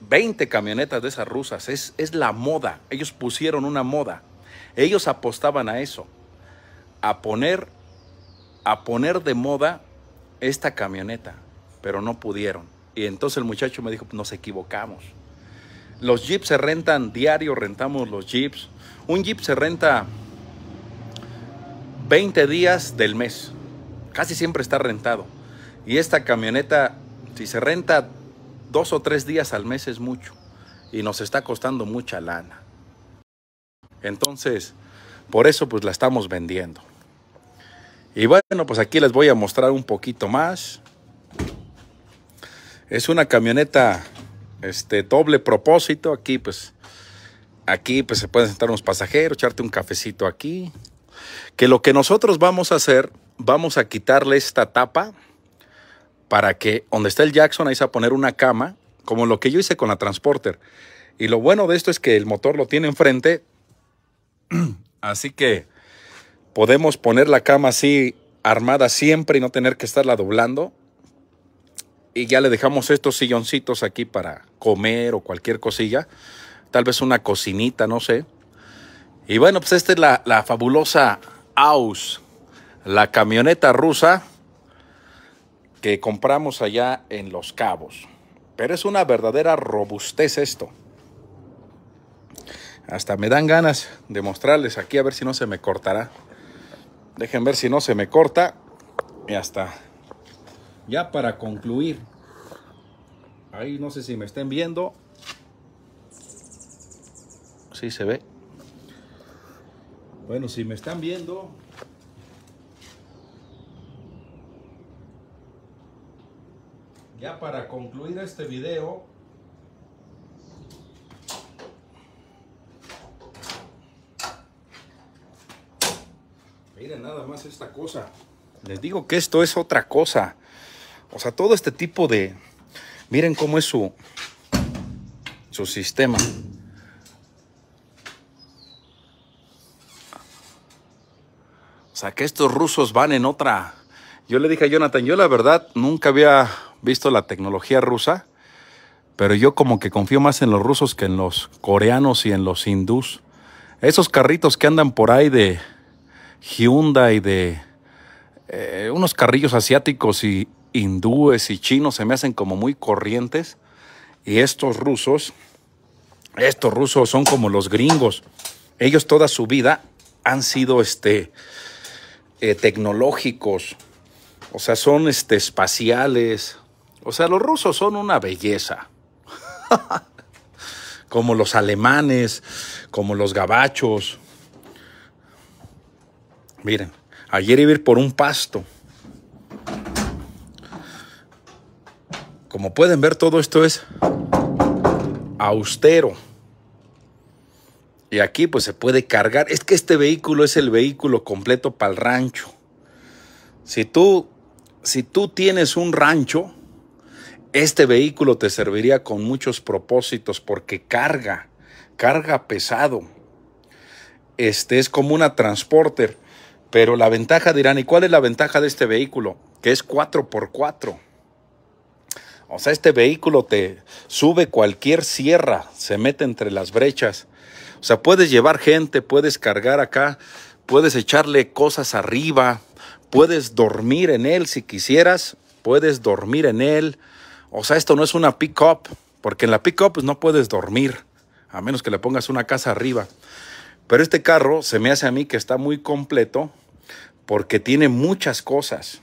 20 camionetas de esas rusas. Es, es la moda. Ellos pusieron una moda. Ellos apostaban a eso, a poner a poner de moda esta camioneta, pero no pudieron. Y entonces el muchacho me dijo, nos equivocamos. Los jeeps se rentan diario, rentamos los jeeps. Un jeep se renta 20 días del mes. Casi siempre está rentado. Y esta camioneta, si se renta dos o tres días al mes es mucho. Y nos está costando mucha lana. Entonces, por eso pues la estamos vendiendo. Y bueno, pues aquí les voy a mostrar un poquito más. Es una camioneta este doble propósito. Aquí pues aquí pues se pueden sentar unos pasajeros, echarte un cafecito aquí. Que lo que nosotros vamos a hacer, vamos a quitarle esta tapa para que donde está el Jackson ahí se va a poner una cama, como lo que yo hice con la Transporter. Y lo bueno de esto es que el motor lo tiene enfrente, *clears throat* así que podemos poner la cama así armada siempre y no tener que estarla doblando. Y ya le dejamos estos silloncitos aquí para comer o cualquier cosilla. Tal vez una cocinita, no sé. Y bueno, pues esta es la, fabulosa Aus, la camioneta rusa que compramos allá en Los Cabos. Pero es una verdadera robustez esto. Hasta me dan ganas de mostrarles aquí a ver si no se me cortará. Dejen ver si no se me corta. Ya está. Ya para concluir. Ahí no sé si me estén viendo. Sí se ve. Bueno, si me están viendo, ya para concluir este video Miren nada más esta cosa. Les digo que esto es otra cosa. O sea, todo este tipo de... Miren cómo es su, su sistema. O sea, que estos rusos van en otra... Yo le dije a Jonathan, yo la verdad nunca había visto la tecnología rusa, pero yo como que confío más en los rusos que en los coreanos y en los hindús. Esos carritos que andan por ahí de, Hyundai, de eh, unos carrillos asiáticos y hindúes y chinos se me hacen como muy corrientes. Y estos rusos, estos rusos son como los gringos. Ellos toda su vida han sido este, eh, tecnológicos, o sea, son este, espaciales. O sea, los rusos son una belleza. *laughs* como los alemanes, como los gabachos. Miren, ayer iba a por un pasto. Como pueden ver, todo esto es austero. Y aquí pues se puede cargar. Es que este vehículo es el vehículo completo para el rancho. Si tú, si tú tienes un rancho, este vehículo te serviría con muchos propósitos porque carga, carga pesado. Este es como una transporter. Pero la ventaja dirán, ¿y cuál es la ventaja de este vehículo? Que es 4x4. O sea, este vehículo te sube cualquier sierra, se mete entre las brechas. O sea, puedes llevar gente, puedes cargar acá, puedes echarle cosas arriba, puedes dormir en él si quisieras, puedes dormir en él. O sea, esto no es una pick-up, porque en la pick-up pues, no puedes dormir, a menos que le pongas una casa arriba. Pero este carro se me hace a mí que está muy completo porque tiene muchas cosas.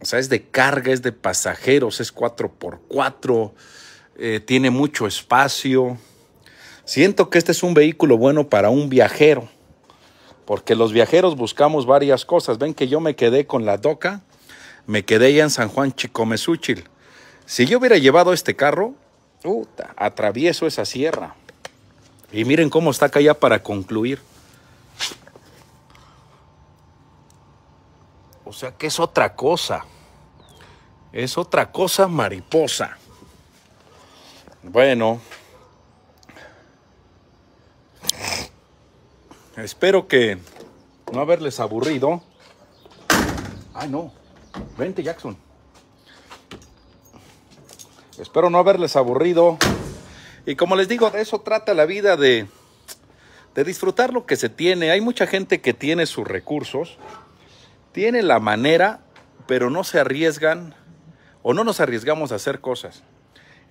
O sea, es de carga, es de pasajeros, es 4x4, eh, tiene mucho espacio. Siento que este es un vehículo bueno para un viajero, porque los viajeros buscamos varias cosas. Ven que yo me quedé con la DOCA, me quedé ya en San Juan Chicomezúchil. Si yo hubiera llevado este carro, atravieso esa sierra. Y miren cómo está acá ya para concluir. O sea que es otra cosa. Es otra cosa mariposa. Bueno. Espero que no haberles aburrido. Ay, no. Vente, Jackson. Espero no haberles aburrido. Y como les digo, de eso trata la vida de, disfrutar lo que se tiene. Hay mucha gente que tiene sus recursos, tiene la manera, pero no se arriesgan o no nos arriesgamos a hacer cosas.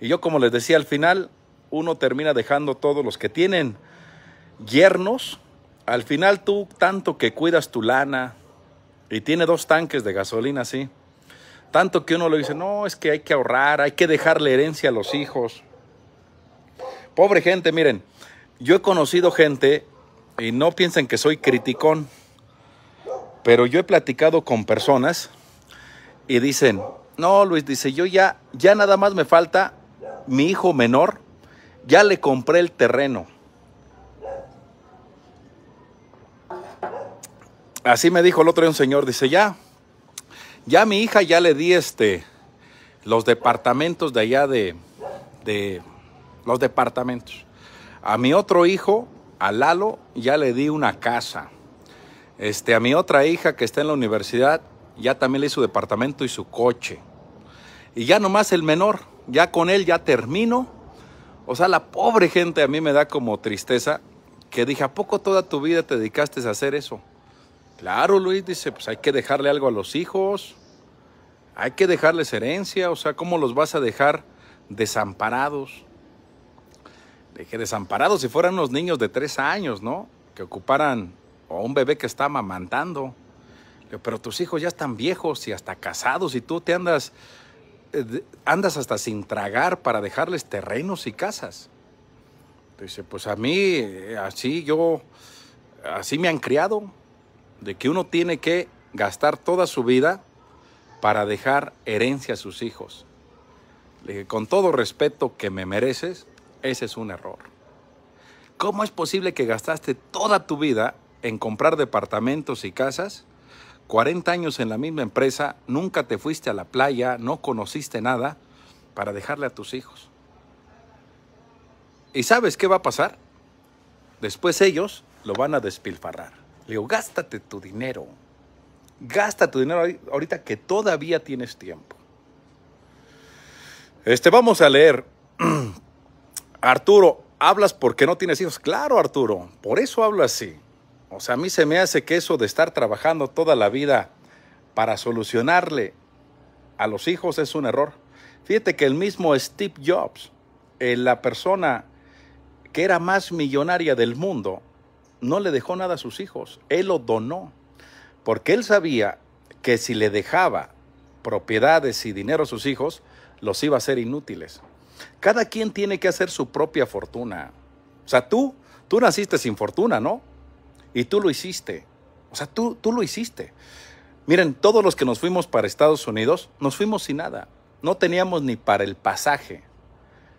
Y yo como les decía al final, uno termina dejando todos los que tienen yernos. Al final tú tanto que cuidas tu lana y tiene dos tanques de gasolina así. Tanto que uno le dice, no, es que hay que ahorrar, hay que dejar la herencia a los hijos. Pobre gente, miren, yo he conocido gente, y no piensen que soy criticón, pero yo he platicado con personas y dicen, no, Luis, dice, yo ya, ya nada más me falta mi hijo menor, ya le compré el terreno. Así me dijo el otro día un señor, dice, ya, ya mi hija ya le di este, los departamentos de allá de, de los departamentos. A mi otro hijo, a Lalo, ya le di una casa. Este, a mi otra hija que está en la universidad, ya también le di su departamento y su coche. Y ya nomás el menor, ya con él ya termino. O sea, la pobre gente a mí me da como tristeza que dije, ¿a poco toda tu vida te dedicaste a hacer eso? Claro, Luis dice, pues hay que dejarle algo a los hijos, hay que dejarles herencia, o sea, ¿cómo los vas a dejar desamparados? que desamparados si fueran unos niños de tres años, ¿no? Que ocuparan, o un bebé que está amamantando. pero tus hijos ya están viejos y hasta casados y tú te andas, eh, andas hasta sin tragar para dejarles terrenos y casas. Dice, pues a mí, eh, así yo, así me han criado, de que uno tiene que gastar toda su vida para dejar herencia a sus hijos. Le dije, con todo respeto que me mereces, ese es un error. ¿Cómo es posible que gastaste toda tu vida en comprar departamentos y casas? 40 años en la misma empresa, nunca te fuiste a la playa, no conociste nada para dejarle a tus hijos. ¿Y sabes qué va a pasar? Después ellos lo van a despilfarrar. Le digo, gástate tu dinero. Gasta tu dinero ahorita que todavía tienes tiempo. Este, vamos a leer *clears throat* Arturo, ¿hablas porque no tienes hijos? Claro, Arturo, por eso hablo así. O sea, a mí se me hace que eso de estar trabajando toda la vida para solucionarle a los hijos es un error. Fíjate que el mismo Steve Jobs, eh, la persona que era más millonaria del mundo, no le dejó nada a sus hijos, él lo donó, porque él sabía que si le dejaba propiedades y dinero a sus hijos, los iba a ser inútiles. Cada quien tiene que hacer su propia fortuna. O sea, tú, tú naciste sin fortuna, ¿no? Y tú lo hiciste. O sea, tú, tú lo hiciste. Miren, todos los que nos fuimos para Estados Unidos, nos fuimos sin nada. No teníamos ni para el pasaje.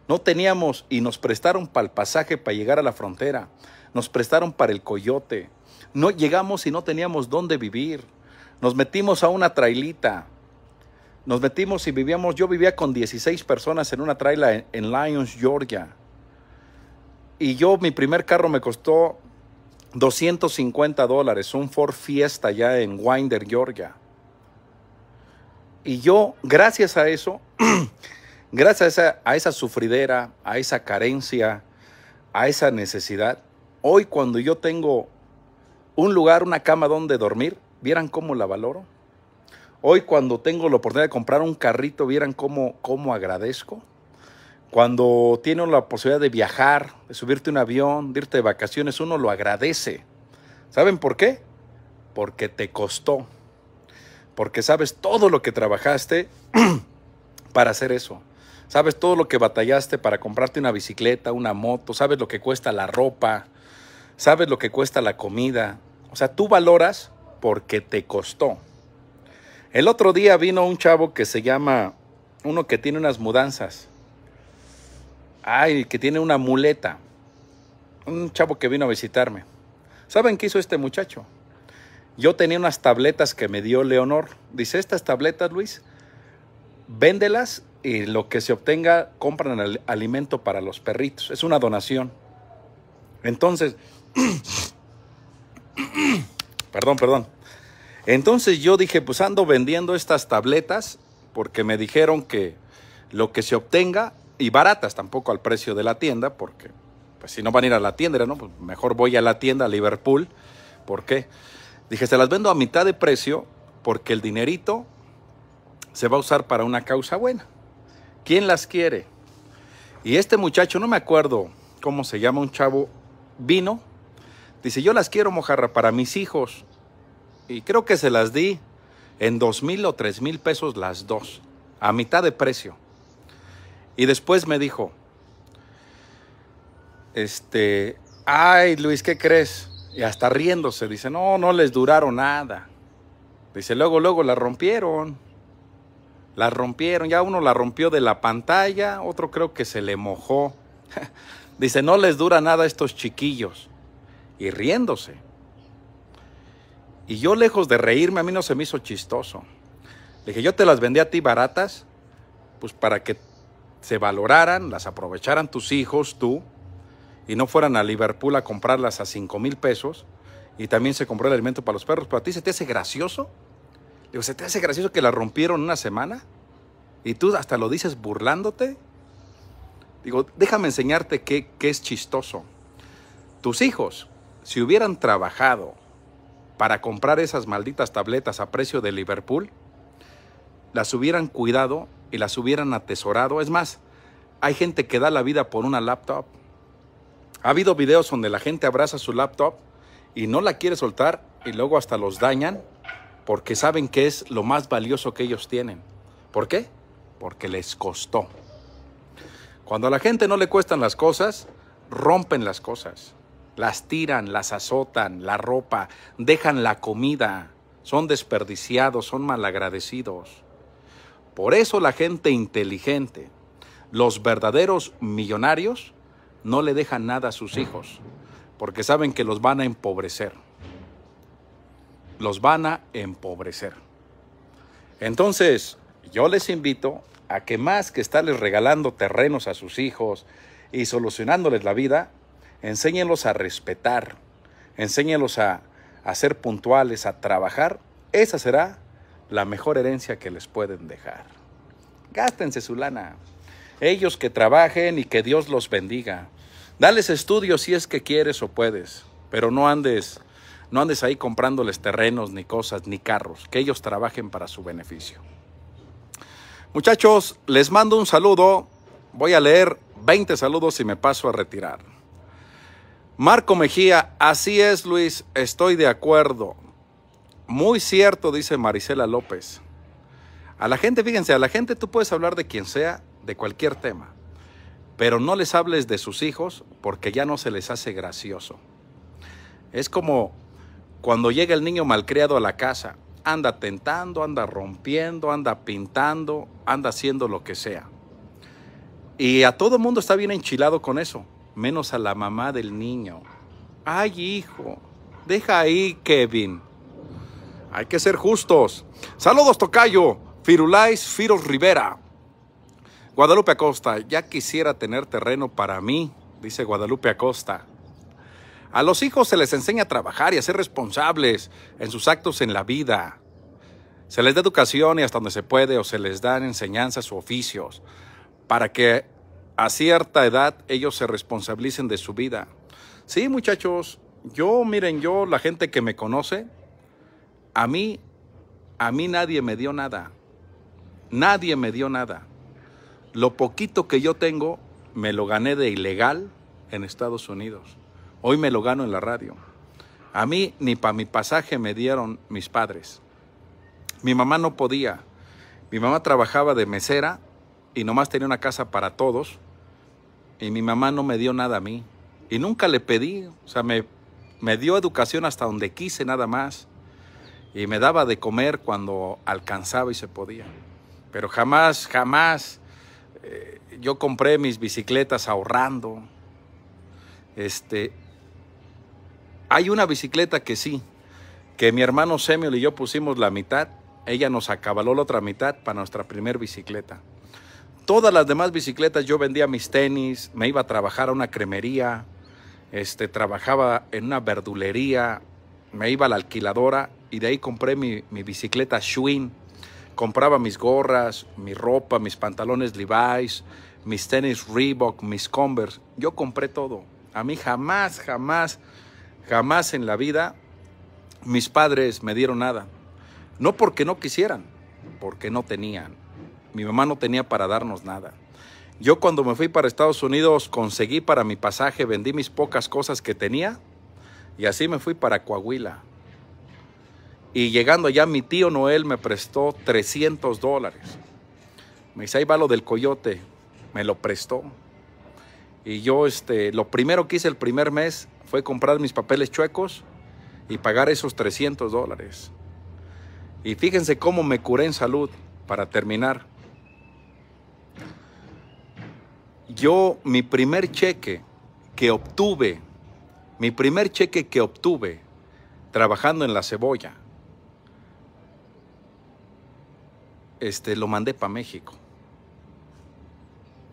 No teníamos y nos prestaron para el pasaje para llegar a la frontera. Nos prestaron para el coyote. No llegamos y no teníamos dónde vivir. Nos metimos a una trailita nos metimos y vivíamos, yo vivía con 16 personas en una traila en, Lyons, Georgia. Y yo, mi primer carro me costó 250 dólares, un Ford Fiesta ya en Winder, Georgia. Y yo, gracias a eso, *clears throat* gracias a esa, a esa, sufridera, a esa carencia, a esa necesidad, hoy cuando yo tengo un lugar, una cama donde dormir, ¿vieran cómo la valoro? Hoy cuando tengo la oportunidad de comprar un carrito, vieran cómo, cómo agradezco. Cuando tienes la posibilidad de viajar, de subirte un avión, de irte de vacaciones, uno lo agradece. ¿Saben por qué? Porque te costó. Porque sabes todo lo que trabajaste *clears throat* para hacer eso. Sabes todo lo que batallaste para comprarte una bicicleta, una moto, sabes lo que cuesta la ropa, sabes lo que cuesta la comida. O sea, tú valoras porque te costó. El otro día vino un chavo que se llama, uno que tiene unas mudanzas. Ay, que tiene una muleta. Un chavo que vino a visitarme. ¿Saben qué hizo este muchacho? Yo tenía unas tabletas que me dio Leonor. Dice, estas tabletas, Luis, véndelas y lo que se obtenga, compran el alimento para los perritos. Es una donación. Entonces, *clears throat* perdón, perdón. Entonces yo dije, pues ando vendiendo estas tabletas porque me dijeron que lo que se obtenga, y baratas tampoco al precio de la tienda, porque pues si no van a ir a la tienda, ¿no? Pues mejor voy a la tienda, a Liverpool. ¿Por qué? Dije, se las vendo a mitad de precio porque el dinerito se va a usar para una causa buena. ¿Quién las quiere? Y este muchacho, no me acuerdo cómo se llama, un chavo, vino. Dice, yo las quiero, mojarra, para mis hijos y creo que se las di en dos mil o tres mil pesos las dos, a mitad de precio. Y después me dijo, este, ay Luis, ¿qué crees? Y hasta riéndose, dice, no, no les duraron nada. Dice, luego, luego la rompieron. La rompieron, ya uno la rompió de la pantalla, otro creo que se le mojó. *laughs* dice, no les dura nada a estos chiquillos. Y riéndose. Y yo lejos de reírme, a mí no se me hizo chistoso. Le dije, yo te las vendí a ti baratas, pues para que se valoraran, las aprovecharan tus hijos, tú, y no fueran a Liverpool a comprarlas a 5 mil pesos. Y también se compró el alimento para los perros. para a ti se te hace gracioso? Le digo, ¿se te hace gracioso que la rompieron una semana? Y tú hasta lo dices burlándote. Digo, déjame enseñarte qué, qué es chistoso. Tus hijos, si hubieran trabajado para comprar esas malditas tabletas a precio de Liverpool, las hubieran cuidado y las hubieran atesorado. Es más, hay gente que da la vida por una laptop. Ha habido videos donde la gente abraza su laptop y no la quiere soltar y luego hasta los dañan porque saben que es lo más valioso que ellos tienen. ¿Por qué? Porque les costó. Cuando a la gente no le cuestan las cosas, rompen las cosas las tiran, las azotan, la ropa, dejan la comida, son desperdiciados, son malagradecidos. Por eso la gente inteligente, los verdaderos millonarios, no le dejan nada a sus hijos, porque saben que los van a empobrecer. Los van a empobrecer. Entonces, yo les invito a que más que estarles regalando terrenos a sus hijos y solucionándoles la vida, enséñenlos a respetar, enséñenlos a, ser puntuales, a trabajar, esa será la mejor herencia que les pueden dejar. Gástense su lana. Ellos que trabajen y que Dios los bendiga. Dales estudios si es que quieres o puedes, pero no andes, no andes ahí comprándoles terrenos, ni cosas, ni carros, que ellos trabajen para su beneficio. Muchachos, les mando un saludo. Voy a leer 20 saludos y me paso a retirar. Marco Mejía, así es Luis, estoy de acuerdo. Muy cierto, dice Marisela López. A la gente, fíjense, a la gente tú puedes hablar de quien sea, de cualquier tema, pero no les hables de sus hijos porque ya no se les hace gracioso. Es como cuando llega el niño malcriado a la casa, anda tentando, anda rompiendo, anda pintando, anda haciendo lo que sea. Y a todo el mundo está bien enchilado con eso menos a la mamá del niño. Ay, hijo, deja ahí, Kevin. Hay que ser justos. Saludos, Tocayo. Firulais Firos Rivera. Guadalupe Acosta, ya quisiera tener terreno para mí, dice Guadalupe Acosta. A los hijos se les enseña a trabajar y a ser responsables en sus actos en la vida. Se les da educación y hasta donde se puede o se les dan enseñanzas o oficios para que a cierta edad ellos se responsabilicen de su vida. Sí, muchachos, yo, miren, yo, la gente que me conoce, a mí, a mí nadie me dio nada. Nadie me dio nada. Lo poquito que yo tengo, me lo gané de ilegal en Estados Unidos. Hoy me lo gano en la radio. A mí ni para mi pasaje me dieron mis padres. Mi mamá no podía. Mi mamá trabajaba de mesera y nomás tenía una casa para todos y mi mamá no me dio nada a mí. Y nunca le pedí, o sea, me, me dio educación hasta donde quise nada más. Y me daba de comer cuando alcanzaba y se podía. Pero jamás, jamás eh, yo compré mis bicicletas ahorrando. Este, hay una bicicleta que sí, que mi hermano Samuel y yo pusimos la mitad. Ella nos acabaló la otra mitad para nuestra primer bicicleta todas las demás bicicletas yo vendía mis tenis, me iba a trabajar a una cremería, este, trabajaba en una verdulería, me iba a la alquiladora y de ahí compré mi, mi bicicleta Schwinn. Compraba mis gorras, mi ropa, mis pantalones Levi's, mis tenis Reebok, mis Converse. Yo compré todo. A mí jamás, jamás, jamás en la vida mis padres me dieron nada. No porque no quisieran, porque no tenían. Mi mamá no tenía para darnos nada. Yo cuando me fui para Estados Unidos conseguí para mi pasaje, vendí mis pocas cosas que tenía y así me fui para Coahuila. Y llegando allá mi tío Noel me prestó 300 dólares. Me dice, ahí va lo del coyote. Me lo prestó. Y yo este, lo primero que hice el primer mes fue comprar mis papeles chuecos y pagar esos 300 dólares. Y fíjense cómo me curé en salud para terminar. yo mi primer cheque que obtuve, mi primer cheque que obtuve trabajando en la cebolla, este, lo mandé para México.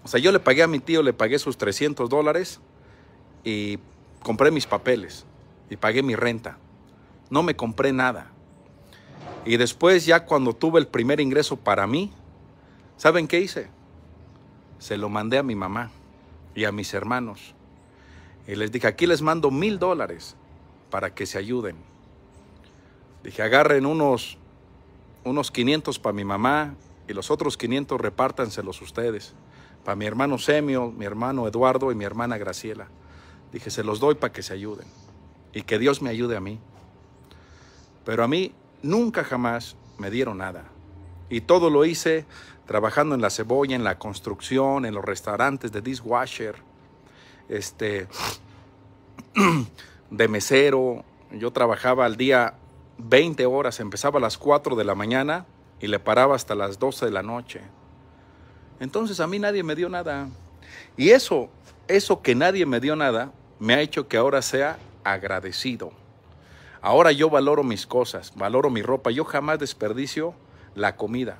O sea, yo le pagué a mi tío, le pagué sus 300 dólares y compré mis papeles y pagué mi renta. No me compré nada. Y después ya cuando tuve el primer ingreso para mí, ¿saben qué hice? se lo mandé a mi mamá y a mis hermanos. Y les dije, aquí les mando mil dólares para que se ayuden. Dije, agarren unos, unos 500 para mi mamá y los otros 500 repártanselos ustedes. Para mi hermano Semio, mi hermano Eduardo y mi hermana Graciela. Dije, se los doy para que se ayuden y que Dios me ayude a mí. Pero a mí nunca jamás me dieron nada. Y todo lo hice trabajando en la cebolla, en la construcción, en los restaurantes de dishwasher, este, *clears throat* de mesero. Yo trabajaba al día 20 horas, empezaba a las 4 de la mañana y le paraba hasta las 12 de la noche. Entonces a mí nadie me dio nada. Y eso, eso que nadie me dio nada, me ha hecho que ahora sea agradecido. Ahora yo valoro mis cosas, valoro mi ropa, yo jamás desperdicio la comida.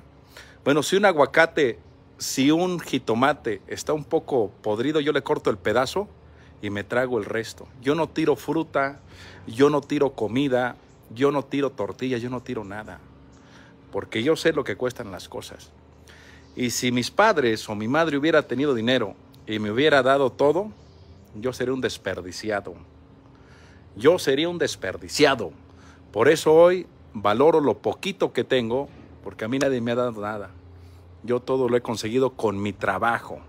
Bueno, si un aguacate, si un jitomate está un poco podrido, yo le corto el pedazo y me trago el resto. Yo no tiro fruta, yo no tiro comida, yo no tiro tortillas, yo no tiro nada. Porque yo sé lo que cuestan las cosas. Y si mis padres o mi madre hubiera tenido dinero y me hubiera dado todo, yo sería un desperdiciado. Yo sería un desperdiciado. Por eso hoy valoro lo poquito que tengo porque a mí nadie me ha dado nada. Yo todo lo he conseguido con mi trabajo,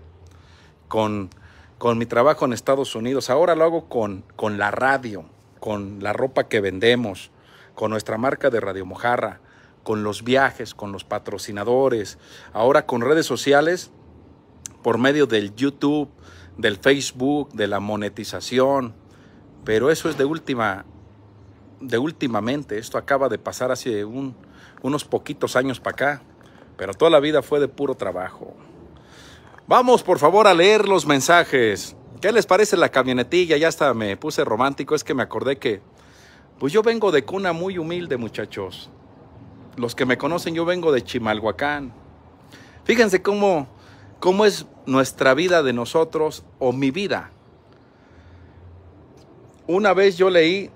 con, con mi trabajo en Estados Unidos. Ahora lo hago con, con la radio, con la ropa que vendemos, con nuestra marca de Radio Mojarra, con los viajes, con los patrocinadores, ahora con redes sociales por medio del YouTube, del Facebook, de la monetización. Pero eso es de última, de últimamente. Esto acaba de pasar hace un, unos poquitos años para acá, pero toda la vida fue de puro trabajo. Vamos por favor a leer los mensajes. ¿Qué les parece la camionetilla? Ya hasta me puse romántico, es que me acordé que pues yo vengo de cuna muy humilde, muchachos. Los que me conocen, yo vengo de Chimalhuacán. Fíjense cómo cómo es nuestra vida de nosotros o mi vida. Una vez yo leí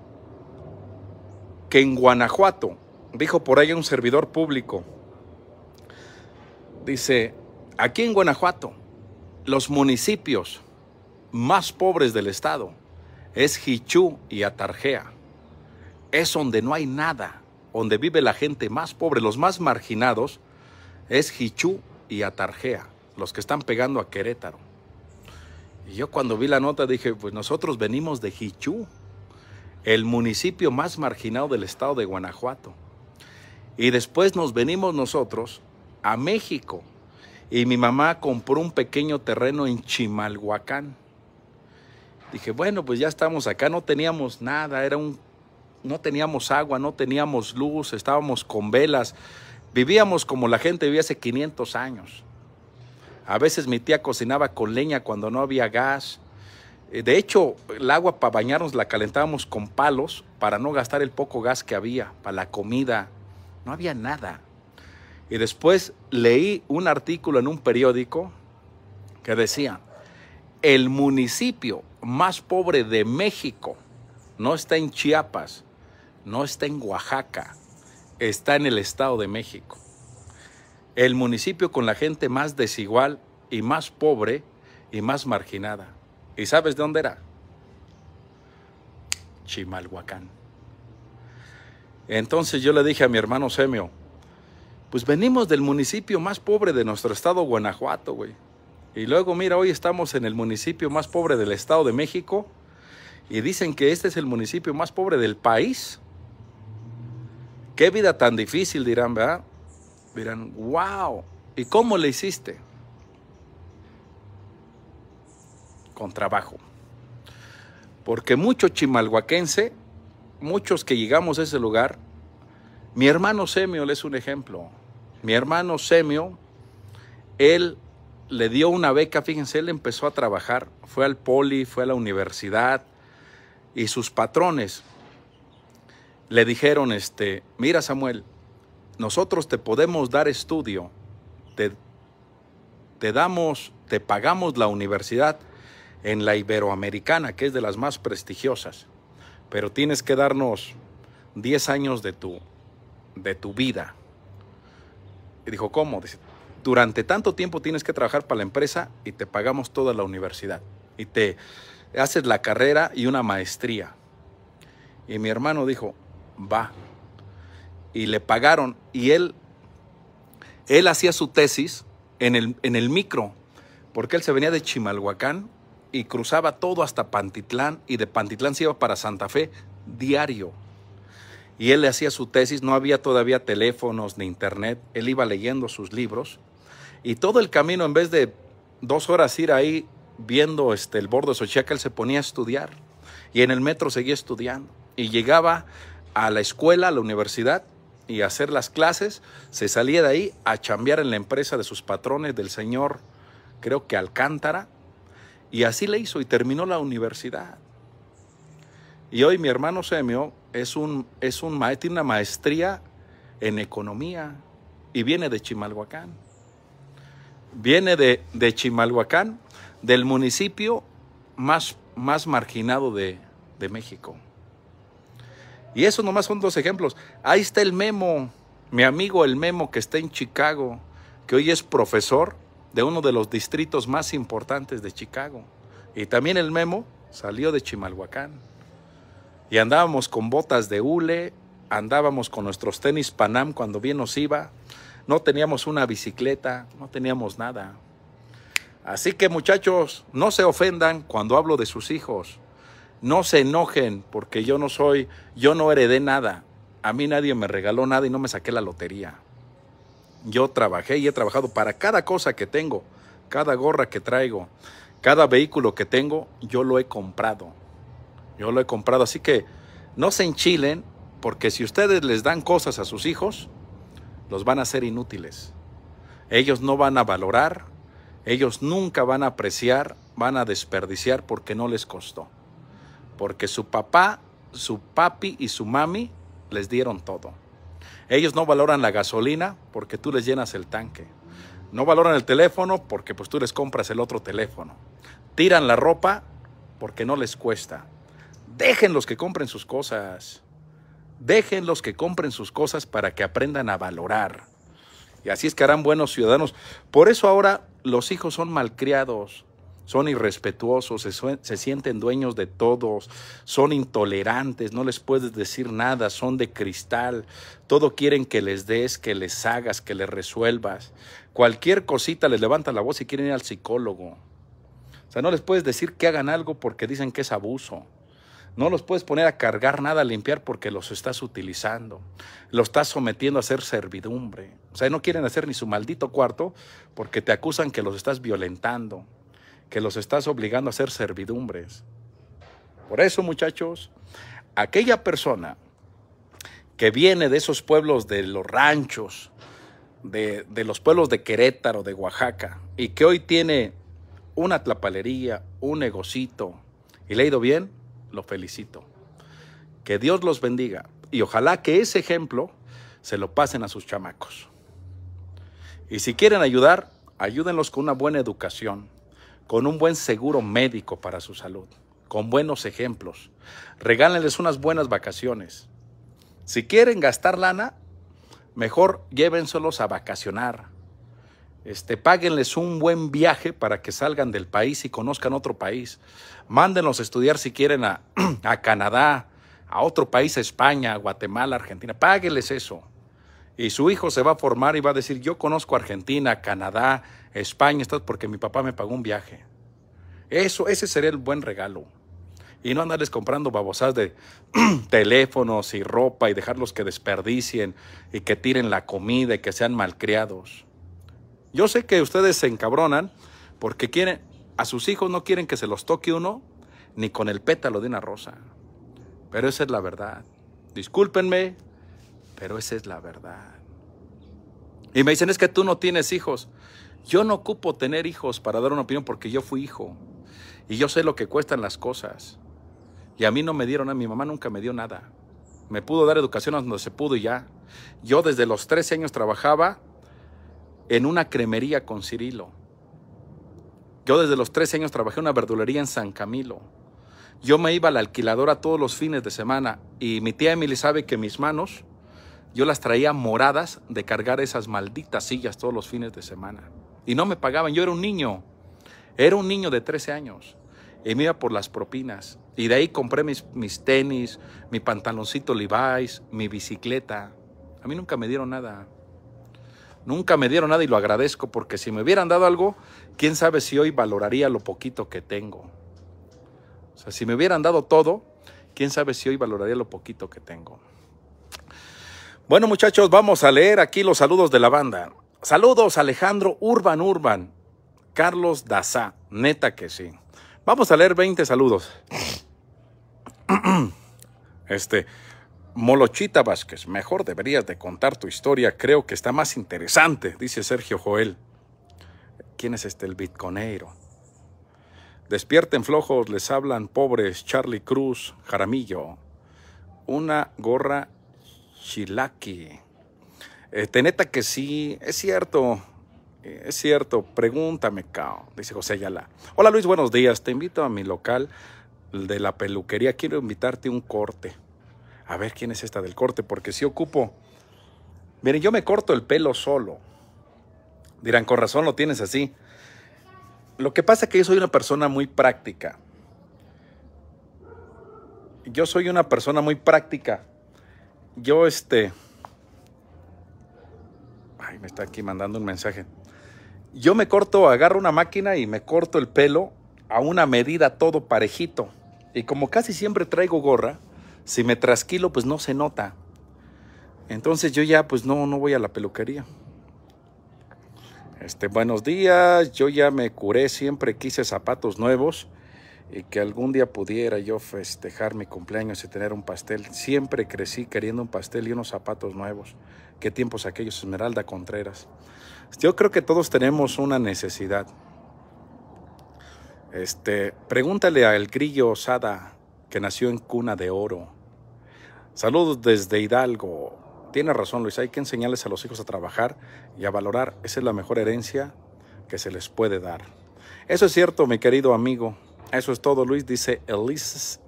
que en Guanajuato dijo por ahí un servidor público, dice, aquí en Guanajuato, los municipios más pobres del estado es Jichú y Atarjea. Es donde no hay nada, donde vive la gente más pobre, los más marginados, es Jichú y Atarjea, los que están pegando a Querétaro. Y yo cuando vi la nota dije, pues nosotros venimos de Jichú, el municipio más marginado del estado de Guanajuato. Y después nos venimos nosotros a México. Y mi mamá compró un pequeño terreno en Chimalhuacán. Dije, bueno, pues ya estamos acá, no teníamos nada, era un no teníamos agua, no teníamos luz, estábamos con velas. Vivíamos como la gente vivía hace 500 años. A veces mi tía cocinaba con leña cuando no había gas. Eh, de hecho, el agua para bañarnos la calentábamos con palos para no gastar el poco gas que había, para la comida, no había nada. Y después leí un artículo en un periódico que decía, el municipio más pobre de México no está en Chiapas, no está en Oaxaca, está en el Estado de México. El municipio con la gente más desigual y más pobre y más marginada. ¿Y sabes de dónde era? Chimalhuacán. Entonces yo le dije a mi hermano Semio, pues venimos del municipio más pobre de nuestro estado, Guanajuato, güey. Y luego, mira, hoy estamos en el municipio más pobre del estado de México y dicen que este es el municipio más pobre del país. Qué vida tan difícil, dirán, ¿verdad? Dirán, wow. ¿Y cómo le hiciste? Con trabajo. Porque mucho chimalhuaquense muchos que llegamos a ese lugar, mi hermano Semio es un ejemplo. Mi hermano Semio, él le dio una beca, fíjense, él empezó a trabajar, fue al poli, fue a la universidad y sus patrones le dijeron, este, mira Samuel, nosotros te podemos dar estudio, te damos, te pagamos la universidad en la Iberoamericana, que es de las más prestigiosas pero tienes que darnos 10 años de tu, de tu vida. Y dijo, ¿cómo? Dice, durante tanto tiempo tienes que trabajar para la empresa y te pagamos toda la universidad. Y te haces la carrera y una maestría. Y mi hermano dijo, va. Y le pagaron. Y él, él hacía su tesis en el, en el micro, porque él se venía de Chimalhuacán y cruzaba todo hasta Pantitlán y de Pantitlán se iba para Santa Fe diario. Y él le hacía su tesis, no había todavía teléfonos ni internet, él iba leyendo sus libros y todo el camino en vez de dos horas ir ahí viendo este, el borde de Xochaca, él se ponía a estudiar y en el metro seguía estudiando y llegaba a la escuela, a la universidad y a hacer las clases, se salía de ahí a chambear en la empresa de sus patrones, del señor, creo que Alcántara, y así le hizo y terminó la universidad. Y hoy mi hermano Semio es un, es un, tiene una maestría en economía y viene de Chimalhuacán. Viene de, Chimalhuacán, del municipio más, más marginado de, de México. Y eso nomás son dos ejemplos. Ahí está el memo, mi amigo el memo que está en Chicago, que hoy es profesor de uno de los distritos más importantes de Chicago. Y también el Memo salió de Chimalhuacán. Y andábamos con botas de hule, andábamos con nuestros tenis Panam cuando bien nos iba, no teníamos una bicicleta, no teníamos nada. Así que muchachos, no se ofendan cuando hablo de sus hijos. No se enojen porque yo no soy, yo no heredé nada. A mí nadie me regaló nada y no me saqué la lotería. Yo trabajé y he trabajado para cada cosa que tengo, cada gorra que traigo, cada vehículo que tengo, yo lo he comprado. Yo lo he comprado. Así que no se enchilen, porque si ustedes les dan cosas a sus hijos, los van a ser inútiles. Ellos no van a valorar, ellos nunca van a apreciar, van a desperdiciar porque no les costó. Porque su papá, su papi y su mami les dieron todo. Ellos no valoran la gasolina porque tú les llenas el tanque. No valoran el teléfono porque pues tú les compras el otro teléfono. Tiran la ropa porque no les cuesta. dejen los que compren sus cosas. dejen los que compren sus cosas para que aprendan a valorar. Y así es que harán buenos ciudadanos. Por eso ahora los hijos son malcriados son irrespetuosos, se, sienten dueños de todos, son intolerantes, no les puedes decir nada, son de cristal, todo quieren que les des, que les hagas, que les resuelvas. Cualquier cosita les levanta la voz y quieren ir al psicólogo. O sea, no les puedes decir que hagan algo porque dicen que es abuso. No los puedes poner a cargar nada, a limpiar porque los estás utilizando. Los estás sometiendo a hacer servidumbre. O sea, no quieren hacer ni su maldito cuarto porque te acusan que los estás violentando que los estás obligando a hacer servidumbres. Por eso, muchachos, aquella persona que viene de esos pueblos de los ranchos, de, los pueblos de Querétaro, de Oaxaca, y que hoy tiene una tlapalería, un negocito, y le ha ido bien, lo felicito. Que Dios los bendiga y ojalá que ese ejemplo se lo pasen a sus chamacos. Y si quieren ayudar, ayúdenlos con una buena educación, con un buen seguro médico para su salud, con buenos ejemplos. Regálenles unas buenas vacaciones. Si quieren gastar lana, mejor llévenselos a vacacionar. Este, páguenles un buen viaje para que salgan del país y conozcan otro país. Mándenlos a estudiar si quieren a, *clears throat* a Canadá, a otro país, a España, a Guatemala, Argentina. Páguenles eso. Y su hijo se va a formar y va a decir, yo conozco Argentina, Canadá, España, estás porque mi papá me pagó un viaje. Eso, ese sería el buen regalo. Y no andarles comprando babosas de *clears throat* teléfonos y ropa y dejarlos que desperdicien y que tiren la comida y que sean malcriados. Yo sé que ustedes se encabronan porque quieren, a sus hijos no quieren que se los toque uno ni con el pétalo de una rosa. Pero esa es la verdad. Discúlpenme, pero esa es la verdad. Y me dicen, es que tú no tienes hijos. Yo no ocupo tener hijos para dar una opinión porque yo fui hijo y yo sé lo que cuestan las cosas. Y a mí no me dieron a mi mamá nunca me dio nada. Me pudo dar educación donde se pudo y ya. Yo desde los 13 años trabajaba en una cremería con Cirilo. Yo desde los 13 años trabajé en una verdulería en San Camilo. Yo me iba a la alquiladora todos los fines de semana y mi tía Emily sabe que mis manos yo las traía moradas de cargar esas malditas sillas todos los fines de semana y no me pagaban. Yo era un niño, era un niño de 13 años y me iba por las propinas. Y de ahí compré mis, tenis, mi pantaloncito Levi's, mi bicicleta. A mí nunca me dieron nada. Nunca me dieron nada y lo agradezco porque si me hubieran dado algo, quién sabe si hoy valoraría lo poquito que tengo. O sea, si me hubieran dado todo, quién sabe si hoy valoraría lo poquito que tengo. Bueno muchachos, vamos a leer aquí los saludos de la banda. Saludos Alejandro Urban Urban, Carlos Daza, neta que sí. Vamos a leer 20 saludos. *clears throat* Este, Molochita Vázquez, mejor deberías de contar tu historia, creo que está más interesante, dice Sergio Joel. ¿Quién es este el bitconeiro? Despierten flojos, les hablan pobres, Charlie Cruz, Jaramillo. Una gorra chilaki. Teneta este, que sí, es cierto. Eh, es cierto, pregúntame, cao, dice José Ayala. Hola Luis, buenos días. Te invito a mi local de la peluquería. Quiero invitarte un corte. A ver quién es esta del corte, porque si ocupo. Miren, yo me corto el pelo solo. Dirán, con razón lo tienes así. Lo que pasa es que yo soy una persona muy práctica. Yo soy una persona muy práctica. Yo, este, me está aquí mandando un mensaje. Yo me corto, agarro una máquina y me corto el pelo a una medida todo parejito. Y como casi siempre traigo gorra, si me trasquilo pues no se nota. Entonces yo ya pues no, no voy a la peluquería. Este, buenos días, yo ya me curé, siempre quise zapatos nuevos y que algún día pudiera yo festejar mi cumpleaños y tener un pastel. Siempre crecí queriendo un pastel y unos zapatos nuevos qué tiempos aquellos, Esmeralda Contreras. Yo creo que todos tenemos una necesidad. Este, pregúntale al grillo Osada, que nació en cuna de oro. Saludos desde Hidalgo. Tiene razón, Luis, hay que enseñarles a los hijos a trabajar y a valorar. Esa es la mejor herencia que se les puede dar. Eso es cierto, mi querido amigo. Eso es todo, Luis, dice Elis,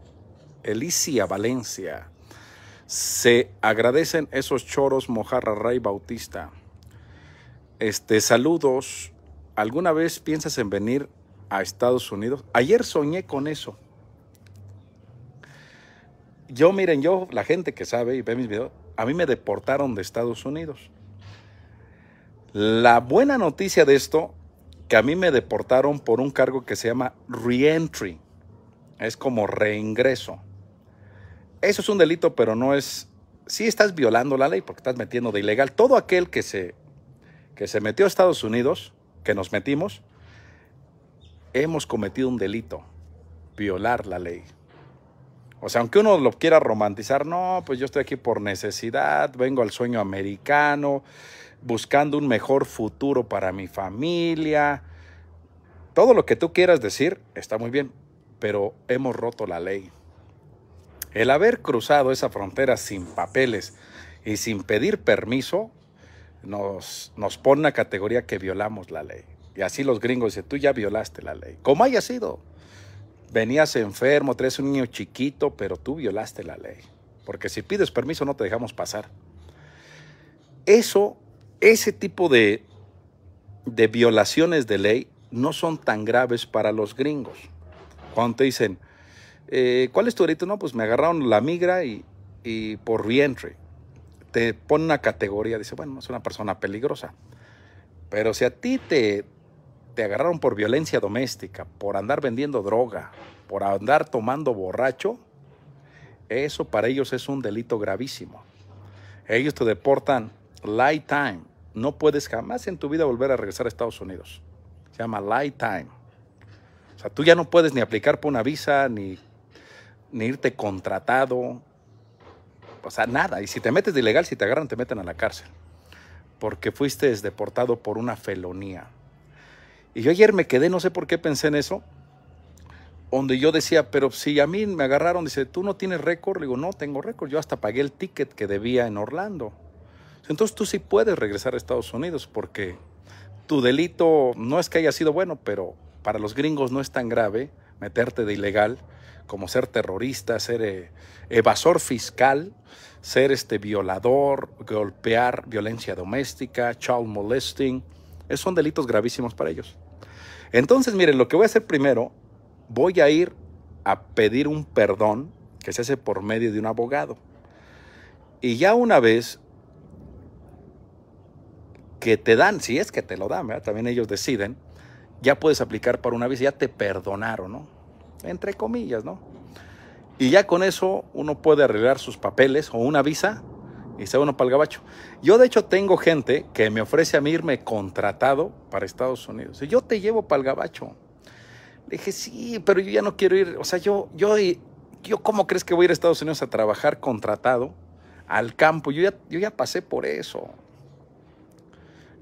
Elicia Valencia. Se agradecen esos choros Mojarra Ray Bautista. Este, saludos. ¿Alguna vez piensas en venir a Estados Unidos? Ayer soñé con eso. Yo, miren, yo, la gente que sabe y ve mis videos, a mí me deportaron de Estados Unidos. La buena noticia de esto, que a mí me deportaron por un cargo que se llama reentry. Es como reingreso eso es un delito, pero no es... Si estás violando la ley porque estás metiendo de ilegal. Todo aquel que se, que se metió a Estados Unidos, que nos metimos, hemos cometido un delito, violar la ley. O sea, aunque uno lo quiera romantizar, no, pues yo estoy aquí por necesidad, vengo al sueño americano, buscando un mejor futuro para mi familia. Todo lo que tú quieras decir está muy bien, pero hemos roto la ley. El haber cruzado esa frontera sin papeles y sin pedir permiso nos, nos pone una categoría que violamos la ley. Y así los gringos dicen, tú ya violaste la ley. Como haya sido. Venías enfermo, traes un niño chiquito, pero tú violaste la ley. Porque si pides permiso no te dejamos pasar. Eso, ese tipo de, de violaciones de ley no son tan graves para los gringos. Cuando te dicen, eh, ¿cuál es tu delito? No, pues me agarraron la migra y, por vientre. Te pone una categoría, dice, bueno, es una persona peligrosa. Pero si a ti te, te agarraron por violencia doméstica, por andar vendiendo droga, por andar tomando borracho, eso para ellos es un delito gravísimo. Ellos te deportan light time. No puedes jamás en tu vida volver a regresar a Estados Unidos. Se llama light time. O sea, tú ya no puedes ni aplicar por una visa, ni ni irte contratado, o sea, nada. Y si te metes de ilegal, si te agarran, te meten a la cárcel, porque fuiste deportado por una felonía. Y yo ayer me quedé, no sé por qué pensé en eso, donde yo decía, pero si a mí me agarraron, dice, tú no tienes récord, le digo, no tengo récord, yo hasta pagué el ticket que debía en Orlando. Entonces tú sí puedes regresar a Estados Unidos porque tu delito no es que haya sido bueno, pero para los gringos no es tan grave meterte de ilegal como ser terrorista, ser eh, evasor fiscal, ser este violador, golpear, violencia doméstica, child molesting. Esos son delitos gravísimos para ellos. Entonces, miren, lo que voy a hacer primero, voy a ir a pedir un perdón que se hace por medio de un abogado. Y ya una vez que te dan, si es que te lo dan, también ellos deciden, ya puedes aplicar para una vez, ya te perdonaron, ¿no? entre comillas, ¿no? Y ya con eso uno puede arreglar sus papeles o una visa y se uno para el gabacho. Yo de hecho tengo gente que me ofrece a mí irme contratado para Estados Unidos. yo te llevo para el gabacho. Le dije, sí, pero yo ya no quiero ir. O sea, yo, yo, ¿cómo crees que voy a ir a Estados Unidos a trabajar contratado al campo? Yo ya, yo ya pasé por eso.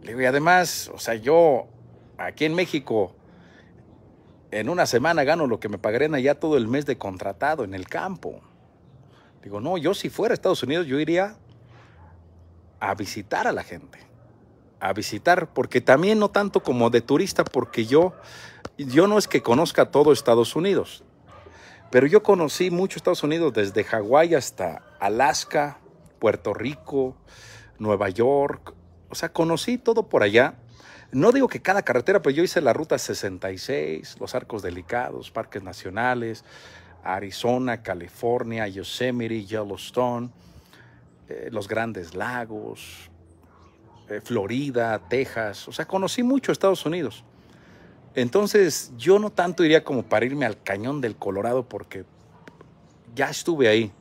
Le digo, y además, o sea, yo aquí en México en una semana gano lo que me pagarían allá todo el mes de contratado en el campo. Digo, no, yo si fuera a Estados Unidos, yo iría a visitar a la gente, a visitar, porque también no tanto como de turista, porque yo, yo no es que conozca todo Estados Unidos, pero yo conocí mucho Estados Unidos, desde Hawái hasta Alaska, Puerto Rico, Nueva York, o sea, conocí todo por allá no digo que cada carretera, pero yo hice la ruta 66, los arcos delicados, parques nacionales, Arizona, California, Yosemite, Yellowstone, eh, los grandes lagos, eh, Florida, Texas. O sea, conocí mucho Estados Unidos. Entonces, yo no tanto iría como para irme al cañón del Colorado porque ya estuve ahí.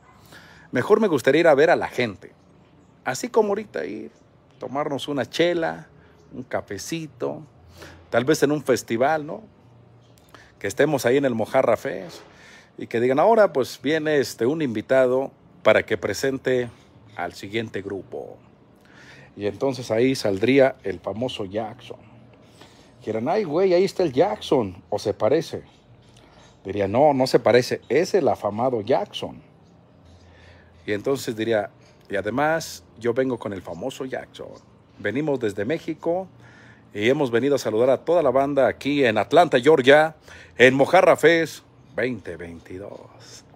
Mejor me gustaría ir a ver a la gente. Así como ahorita ir, tomarnos una chela, un cafecito, tal vez en un festival, ¿no? Que estemos ahí en el Mojarra Fest y que digan, ahora pues viene este, un invitado para que presente al siguiente grupo. Y entonces ahí saldría el famoso Jackson. Quieran, ay, güey, ahí está el Jackson, o se parece. Diría, no, no se parece, es el afamado Jackson. Y entonces diría, y además yo vengo con el famoso Jackson. Venimos desde México y hemos venido a saludar a toda la banda aquí en Atlanta, Georgia, en Mojarra Fest 2022.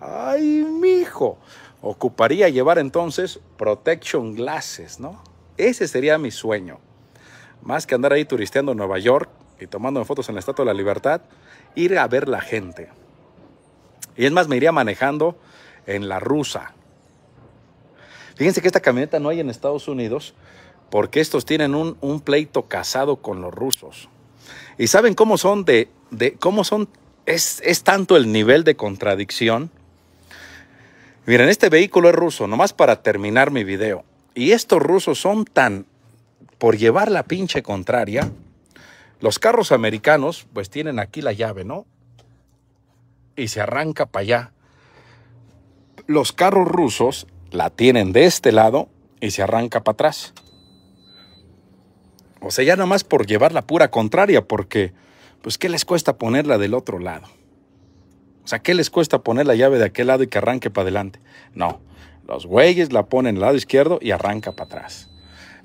¡Ay, mijo! Ocuparía llevar entonces protection glasses, ¿no? Ese sería mi sueño. Más que andar ahí turisteando en Nueva York y tomando fotos en la Estatua de la Libertad, ir a ver la gente. Y es más, me iría manejando en la rusa. Fíjense que esta camioneta no hay en Estados Unidos, porque estos tienen un, pleito casado con los rusos. ¿Y saben cómo son de, cómo son? Es, es tanto el nivel de contradicción. Miren, este vehículo es ruso, nomás para terminar mi video. Y estos rusos son tan, por llevar la pinche contraria, los carros americanos pues tienen aquí la llave, ¿no? Y se arranca para allá. Los carros rusos la tienen de este lado y se arranca para atrás. O sea, ya nomás por llevar la pura contraria, porque, pues, ¿qué les cuesta ponerla del otro lado? O sea, ¿qué les cuesta poner la llave de aquel lado y que arranque para adelante? No, los güeyes la ponen al lado izquierdo y arranca para atrás.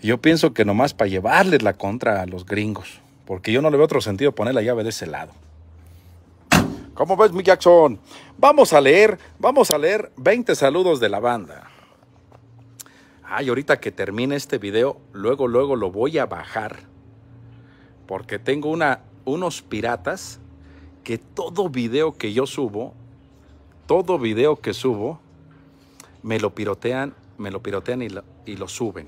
Yo pienso que nomás para llevarles la contra a los gringos, porque yo no le veo otro sentido poner la llave de ese lado. ¿Cómo ves, mi Jackson? Vamos a leer, vamos a leer 20 saludos de la banda. Ay, ahorita que termine este video, luego, luego lo voy a bajar. Porque tengo una, unos piratas que todo video que yo subo, todo video que subo, me lo pirotean, me lo pirotean y lo, suben.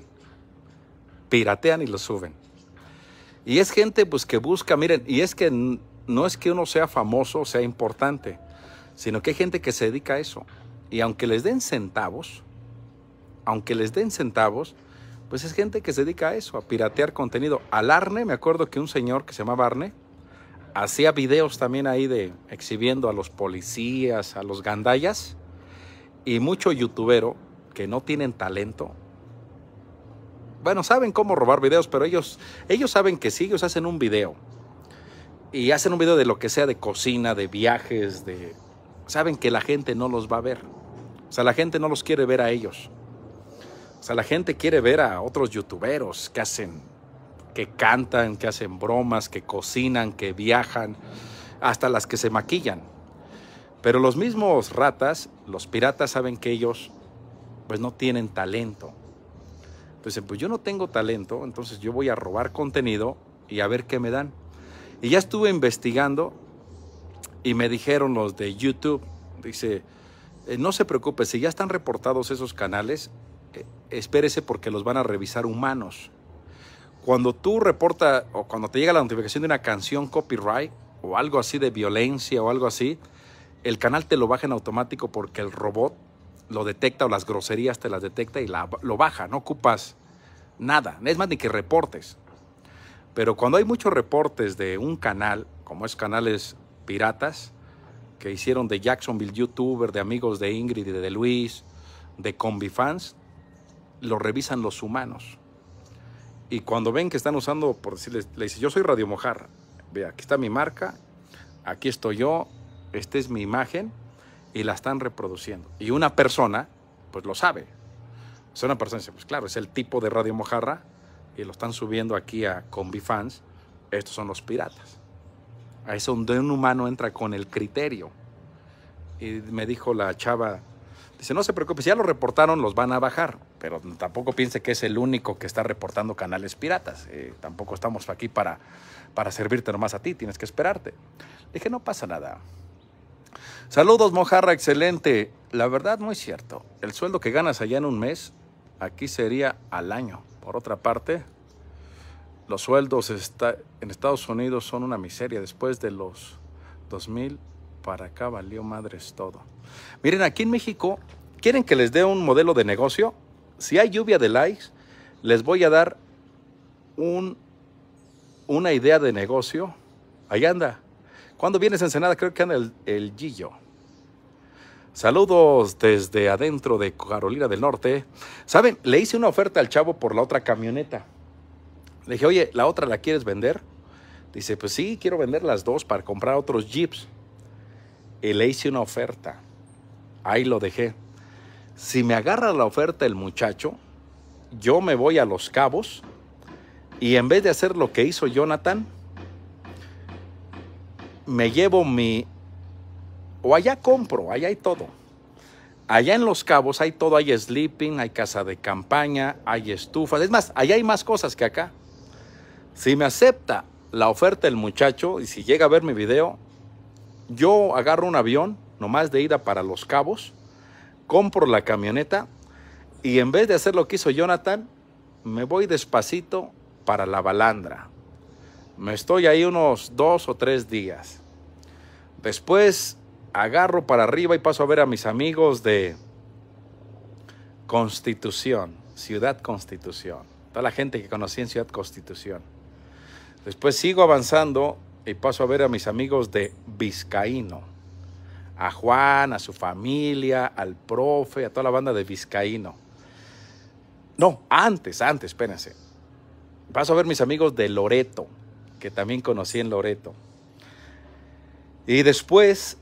Piratean y lo suben. Y es gente pues que busca, miren, y es que no es que uno sea famoso, sea importante, sino que hay gente que se dedica a eso. Y aunque les den centavos, aunque les den centavos, pues es gente que se dedica a eso, a piratear contenido. Al Arne, me acuerdo que un señor que se llamaba Arne, hacía videos también ahí de exhibiendo a los policías, a los gandallas, y mucho youtubero que no tienen talento. Bueno, saben cómo robar videos, pero ellos, ellos saben que sí, ellos hacen un video. Y hacen un video de lo que sea, de cocina, de viajes, de... Saben que la gente no los va a ver. O sea, la gente no los quiere ver a ellos sea, la gente quiere ver a otros youtuberos que hacen, que cantan, que hacen bromas, que cocinan, que viajan, hasta las que se maquillan. Pero los mismos ratas, los piratas saben que ellos pues no tienen talento. Entonces, pues yo no tengo talento, entonces yo voy a robar contenido y a ver qué me dan. Y ya estuve investigando y me dijeron los de YouTube, dice, eh, no se preocupe, si ya están reportados esos canales, espérese porque los van a revisar humanos. Cuando tú reportas o cuando te llega la notificación de una canción copyright o algo así de violencia o algo así, el canal te lo baja en automático porque el robot lo detecta o las groserías te las detecta y lo baja, no ocupas nada, es más ni que reportes. Pero cuando hay muchos reportes de un canal, como es canales piratas, que hicieron de Jacksonville YouTuber, de amigos de Ingrid y de Luis, de Combifans, lo revisan los humanos. Y cuando ven que están usando, por decirles, le dice, yo soy Radio Mojarra ve, aquí está mi marca, aquí estoy yo, esta es mi imagen, y la están reproduciendo. Y una persona, pues lo sabe. es una persona dice, pues claro, es el tipo de Radio Mojarra, y lo están subiendo aquí a Combifans, estos son los piratas. Ahí es donde un humano entra con el criterio. Y me dijo la chava, dice, no se preocupe, si ya lo reportaron, los van a bajar pero tampoco piense que es el único que está reportando canales piratas. Eh, tampoco estamos aquí para, para servirte nomás a ti, tienes que esperarte. dije, no pasa nada. Saludos, Mojarra, excelente. La verdad, muy cierto. El sueldo que ganas allá en un mes, aquí sería al año. Por otra parte, los sueldos está, en Estados Unidos son una miseria. Después de los 2000 para acá valió madres todo. Miren, aquí en México, ¿quieren que les dé un modelo de negocio? Si hay lluvia de likes, les voy a dar un, una idea de negocio. Ahí anda. Cuando vienes a Ensenada, creo que anda el, el Gillo. Saludos desde adentro de Carolina del Norte. Saben, le hice una oferta al chavo por la otra camioneta. Le dije, oye, ¿la otra la quieres vender? Dice, pues sí, quiero vender las dos para comprar otros jeeps. Y le hice una oferta. Ahí lo dejé si me agarra la oferta el muchacho, yo me voy a los cabos y en vez de hacer lo que hizo Jonathan, me llevo mi... o allá compro, allá hay todo. Allá en Los Cabos hay todo, hay sleeping, hay casa de campaña, hay estufas. Es más, allá hay más cosas que acá. Si me acepta la oferta el muchacho y si llega a ver mi video, yo agarro un avión, nomás de ida para Los Cabos, compro la camioneta y en vez de hacer lo que hizo Jonathan, me voy despacito para la balandra. Me estoy ahí unos dos o tres días. Después agarro para arriba y paso a ver a mis amigos de Constitución, Ciudad Constitución. Toda la gente que conocí en Ciudad Constitución. Después sigo avanzando y paso a ver a mis amigos de Vizcaíno a Juan, a su familia, al profe, a toda la banda de Vizcaíno. No, antes, antes, espérense. Paso a ver mis amigos de Loreto, que también conocí en Loreto. Y después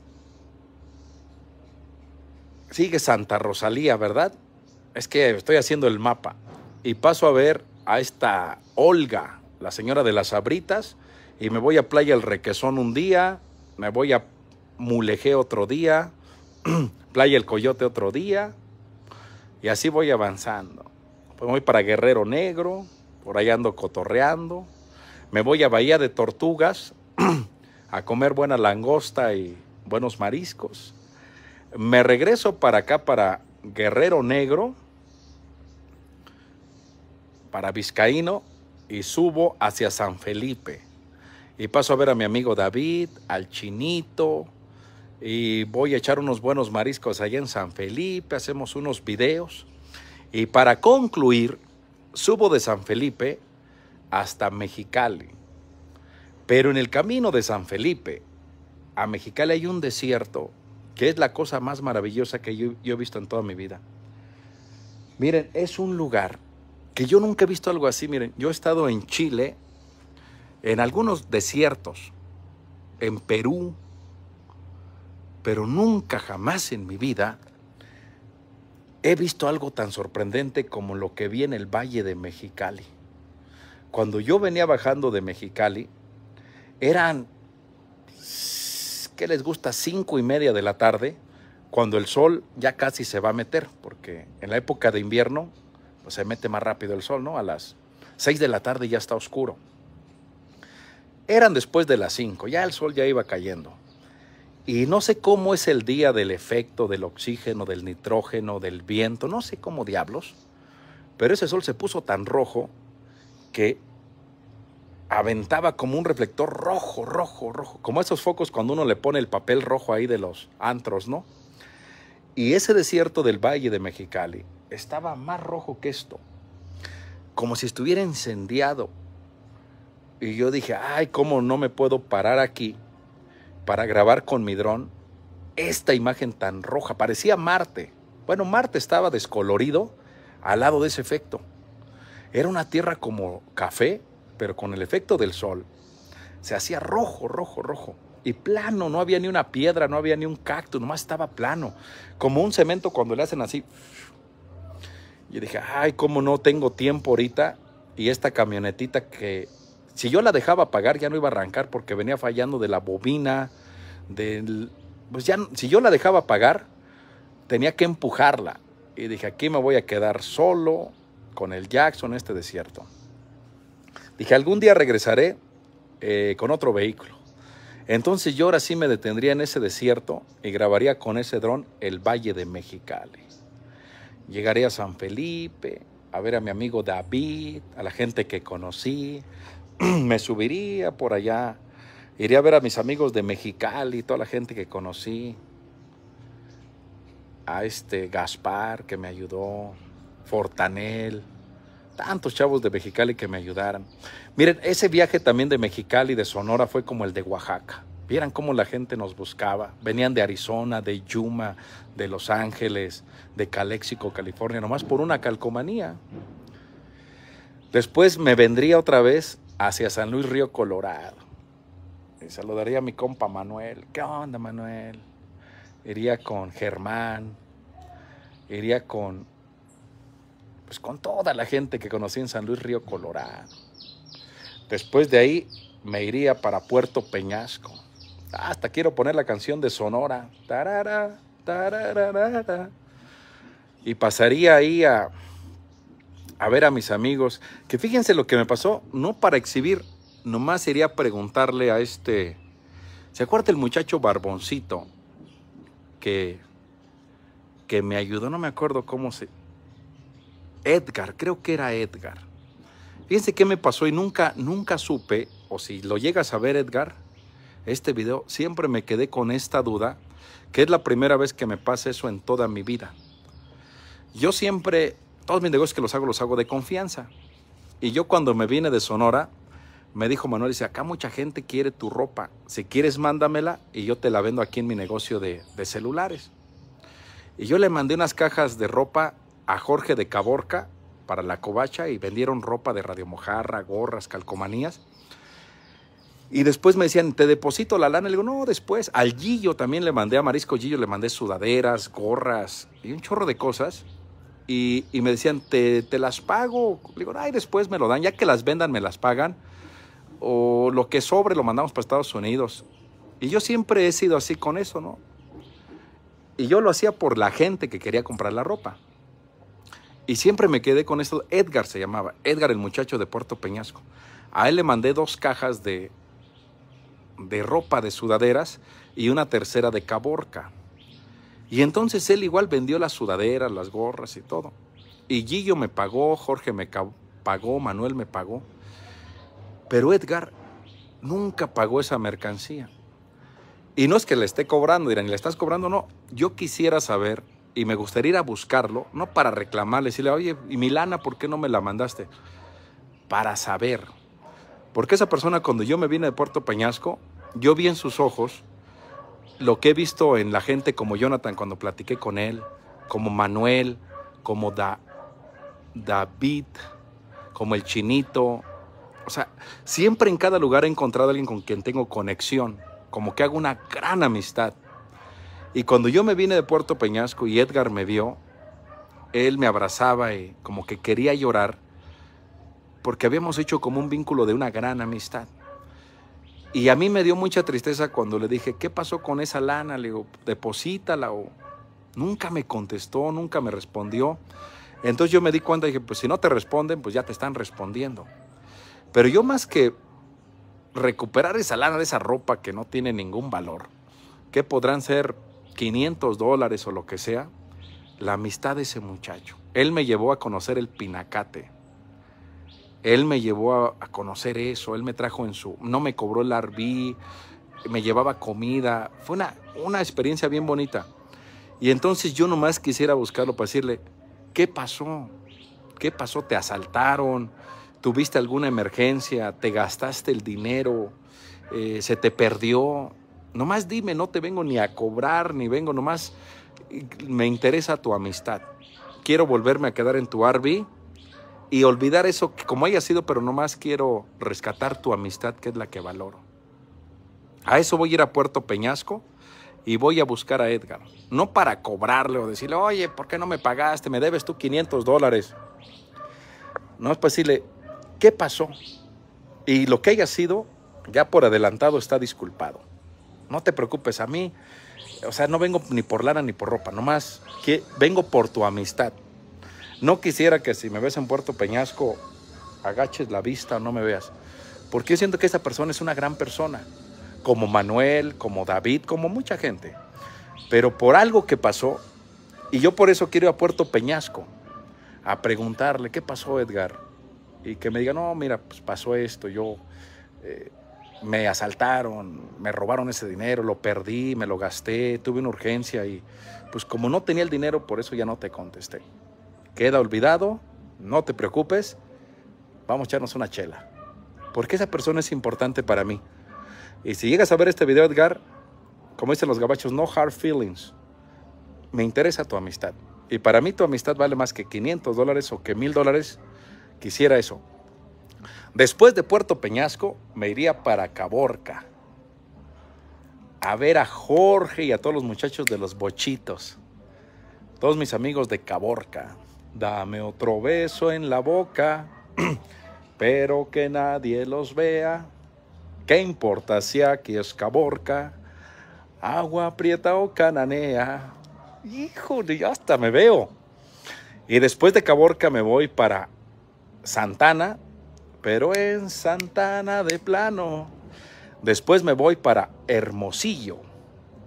sigue Santa Rosalía, ¿verdad? Es que estoy haciendo el mapa. Y paso a ver a esta Olga, la señora de las abritas, y me voy a Playa El Requesón un día, me voy a mulejé otro día, *clears throat* Playa El Coyote otro día, y así voy avanzando. Pues voy para Guerrero Negro, por ahí ando cotorreando, me voy a Bahía de Tortugas *clears throat* a comer buena langosta y buenos mariscos. Me regreso para acá, para Guerrero Negro, para Vizcaíno, y subo hacia San Felipe. Y paso a ver a mi amigo David, al Chinito, y voy a echar unos buenos mariscos allá en San Felipe, hacemos unos videos. Y para concluir, subo de San Felipe hasta Mexicali. Pero en el camino de San Felipe a Mexicali hay un desierto que es la cosa más maravillosa que yo, he visto en toda mi vida. Miren, es un lugar que yo nunca he visto algo así. Miren, yo he estado en Chile, en algunos desiertos, en Perú, pero nunca jamás en mi vida he visto algo tan sorprendente como lo que vi en el Valle de Mexicali. Cuando yo venía bajando de Mexicali, eran, ¿qué les gusta? Cinco y media de la tarde, cuando el sol ya casi se va a meter, porque en la época de invierno pues, se mete más rápido el sol, ¿no? A las seis de la tarde ya está oscuro. Eran después de las cinco, ya el sol ya iba cayendo. Y no sé cómo es el día del efecto del oxígeno, del nitrógeno, del viento, no sé cómo diablos, pero ese sol se puso tan rojo que aventaba como un reflector rojo, rojo, rojo, como esos focos cuando uno le pone el papel rojo ahí de los antros, ¿no? Y ese desierto del Valle de Mexicali estaba más rojo que esto, como si estuviera incendiado. Y yo dije, ay, ¿cómo no me puedo parar aquí para grabar con mi dron esta imagen tan roja. Parecía Marte. Bueno, Marte estaba descolorido al lado de ese efecto. Era una tierra como café, pero con el efecto del sol. Se hacía rojo, rojo, rojo. Y plano, no había ni una piedra, no había ni un cactus, nomás estaba plano. Como un cemento cuando le hacen así. Y dije, ay, cómo no tengo tiempo ahorita. Y esta camionetita que si yo la dejaba pagar, ya no iba a arrancar porque venía fallando de la bobina, del... Pues ya, si yo la dejaba pagar, tenía que empujarla. Y dije, aquí me voy a quedar solo con el Jackson en este desierto. Dije, algún día regresaré eh, con otro vehículo. Entonces yo ahora sí me detendría en ese desierto y grabaría con ese dron el Valle de Mexicali. Llegaré a San Felipe, a ver a mi amigo David, a la gente que conocí, *clears throat* me subiría por allá, iría a ver a mis amigos de Mexicali, toda la gente que conocí, a este Gaspar que me ayudó, Fortanel, tantos chavos de Mexicali que me ayudaran. Miren, ese viaje también de Mexicali, de Sonora, fue como el de Oaxaca. Vieran cómo la gente nos buscaba. Venían de Arizona, de Yuma, de Los Ángeles, de Calexico, California, nomás por una calcomanía. Después me vendría otra vez hacia San Luis Río Colorado. Y saludaría a mi compa Manuel. ¿Qué onda, Manuel? Iría con Germán. Iría con. Pues con toda la gente que conocí en San Luis Río Colorado. Después de ahí me iría para Puerto Peñasco. Hasta quiero poner la canción de Sonora. Tarara, y pasaría ahí a a ver a mis amigos, que fíjense lo que me pasó, no para exhibir, nomás sería preguntarle a este, ¿se acuerda el muchacho barboncito que, que me ayudó? No me acuerdo cómo se... Edgar, creo que era Edgar. Fíjense qué me pasó y nunca, nunca supe, o si lo llegas a ver Edgar, este video, siempre me quedé con esta duda, que es la primera vez que me pasa eso en toda mi vida. Yo siempre todos mis negocios que los hago, los hago de confianza. Y yo cuando me vine de Sonora, me dijo Manuel, dice, acá mucha gente quiere tu ropa. Si quieres, mándamela y yo te la vendo aquí en mi negocio de, celulares. Y yo le mandé unas cajas de ropa a Jorge de Caborca para la covacha y vendieron ropa de radiomojarra, gorras, calcomanías. Y después me decían, te deposito la lana. Le digo, no, después. Al Gillo también le mandé, a Marisco Gillo le mandé sudaderas, gorras y un chorro de cosas. Y, me decían, ¿Te, las pago. Le digo, ay, después me lo dan, ya que las vendan, me las pagan. O lo que sobre lo mandamos para Estados Unidos. Y yo siempre he sido así con eso, ¿no? Y yo lo hacía por la gente que quería comprar la ropa. Y siempre me quedé con esto. Edgar se llamaba, Edgar el muchacho de Puerto Peñasco. A él le mandé dos cajas de, de ropa de sudaderas y una tercera de caborca. Y entonces él igual vendió las sudaderas, las gorras y todo. Y Guillo me pagó, Jorge me pagó, Manuel me pagó. Pero Edgar nunca pagó esa mercancía. Y no es que le esté cobrando, dirán, ¿le estás cobrando? No, yo quisiera saber y me gustaría ir a buscarlo, no para reclamarle, decirle, oye, ¿y Milana por qué no me la mandaste? Para saber. Porque esa persona cuando yo me vine de Puerto Peñasco, yo vi en sus ojos lo que he visto en la gente como Jonathan cuando platiqué con él, como Manuel, como David, como el chinito. O sea, siempre en cada lugar he encontrado a alguien con quien tengo conexión, como que hago una gran amistad. Y cuando yo me vine de Puerto Peñasco y Edgar me vio, él me abrazaba y como que quería llorar porque habíamos hecho como un vínculo de una gran amistad. Y a mí me dio mucha tristeza cuando le dije, ¿qué pasó con esa lana? Le digo, deposítala. O... Nunca me contestó, nunca me respondió. Entonces yo me di cuenta y dije, pues si no te responden, pues ya te están respondiendo. Pero yo más que recuperar esa lana de esa ropa que no tiene ningún valor, que podrán ser 500 dólares o lo que sea, la amistad de ese muchacho. Él me llevó a conocer el pinacate, él me llevó a, conocer eso, él me trajo en su, no me cobró el arbí, me llevaba comida, fue una, una experiencia bien bonita. Y entonces yo nomás quisiera buscarlo para decirle, ¿qué pasó? ¿Qué pasó? ¿Te asaltaron? ¿Tuviste alguna emergencia? ¿Te gastaste el dinero? Eh, ¿Se te perdió? Nomás dime, no te vengo ni a cobrar, ni vengo, nomás eh, me interesa tu amistad. Quiero volverme a quedar en tu Arby y olvidar eso como haya sido, pero nomás quiero rescatar tu amistad, que es la que valoro. A eso voy a ir a Puerto Peñasco y voy a buscar a Edgar. No para cobrarle o decirle, oye, ¿por qué no me pagaste? Me debes tú 500 dólares. No es para decirle, ¿qué pasó? Y lo que haya sido, ya por adelantado está disculpado. No te preocupes a mí. O sea, no vengo ni por lana ni por ropa, nomás que vengo por tu amistad. No quisiera que si me ves en Puerto Peñasco, agaches la vista o no me veas. Porque yo siento que esa persona es una gran persona, como Manuel, como David, como mucha gente. Pero por algo que pasó, y yo por eso quiero ir a Puerto Peñasco, a preguntarle, ¿qué pasó Edgar? Y que me diga, no, mira, pues pasó esto, yo eh, me asaltaron, me robaron ese dinero, lo perdí, me lo gasté, tuve una urgencia y pues como no tenía el dinero, por eso ya no te contesté queda olvidado, no te preocupes, vamos a echarnos una chela. Porque esa persona es importante para mí. Y si llegas a ver este video, Edgar, como dicen los gabachos, no hard feelings. Me interesa tu amistad. Y para mí tu amistad vale más que 500 dólares o que 1000 dólares. Quisiera eso. Después de Puerto Peñasco, me iría para Caborca. A ver a Jorge y a todos los muchachos de los bochitos. Todos mis amigos de Caborca. Dame otro beso en la boca, *clears throat* pero que nadie los vea. ¿Qué importa si aquí es caborca? Agua prieta o cananea. Híjole, ya hasta me veo. Y después de Caborca me voy para Santana, pero en Santana de plano. Después me voy para Hermosillo,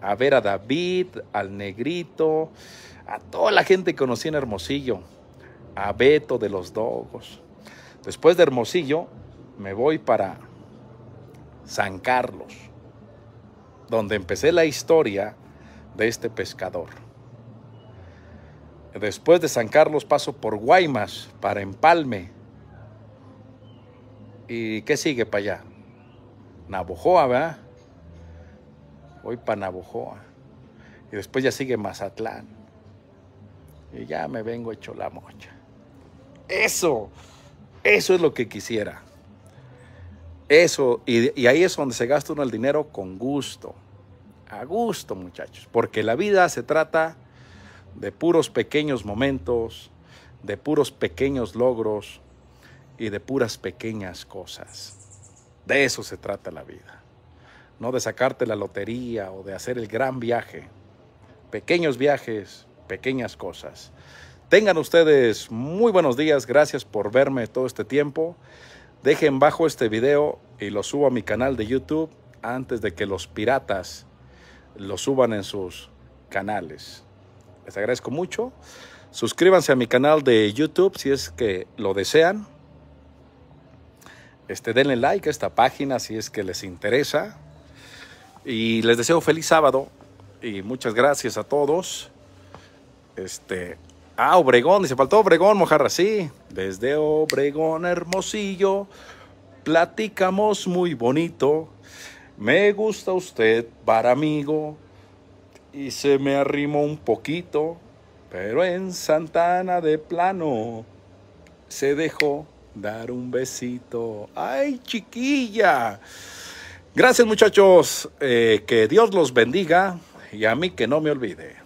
a ver a David, al negrito, a toda la gente que conocí en Hermosillo. Abeto de los Dogos. Después de Hermosillo, me voy para San Carlos, donde empecé la historia de este pescador. Después de San Carlos paso por Guaymas para Empalme. ¿Y qué sigue para allá? Navojoa, ¿verdad? Voy para Navojoa. Y después ya sigue Mazatlán. Y ya me vengo hecho la mocha. Eso, eso es lo que quisiera. Eso, y, ahí es donde se gasta uno el dinero con gusto. A gusto, muchachos. Porque la vida se trata de puros pequeños momentos, de puros pequeños logros y de puras pequeñas cosas. De eso se trata la vida. No de sacarte la lotería o de hacer el gran viaje. Pequeños viajes, pequeñas cosas. Tengan ustedes muy buenos días, gracias por verme todo este tiempo. Dejen bajo este video y lo subo a mi canal de YouTube antes de que los piratas lo suban en sus canales. Les agradezco mucho. Suscríbanse a mi canal de YouTube si es que lo desean. Este, denle like a esta página si es que les interesa. Y les deseo feliz sábado y muchas gracias a todos. Este, Ah, Obregón, dice, faltó Obregón, Mojarra, sí. Desde Obregón, Hermosillo, platicamos muy bonito. Me gusta usted, para amigo. Y se me arrimó un poquito, pero en Santana de plano se dejó dar un besito. ¡Ay, chiquilla! Gracias muchachos, eh, que Dios los bendiga y a mí que no me olvide.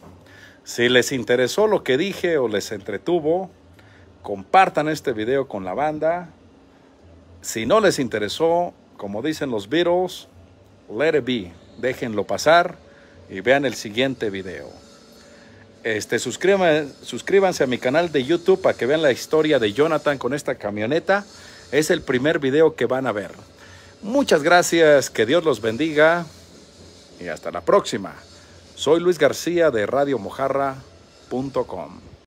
Si les interesó lo que dije o les entretuvo, compartan este video con la banda. Si no les interesó, como dicen los Beatles, let it be, déjenlo pasar y vean el siguiente video. Este, suscríbanse a mi canal de YouTube para que vean la historia de Jonathan con esta camioneta. Es el primer video que van a ver. Muchas gracias, que Dios los bendiga y hasta la próxima. Soy Luis García de Radio radiomojarra.com.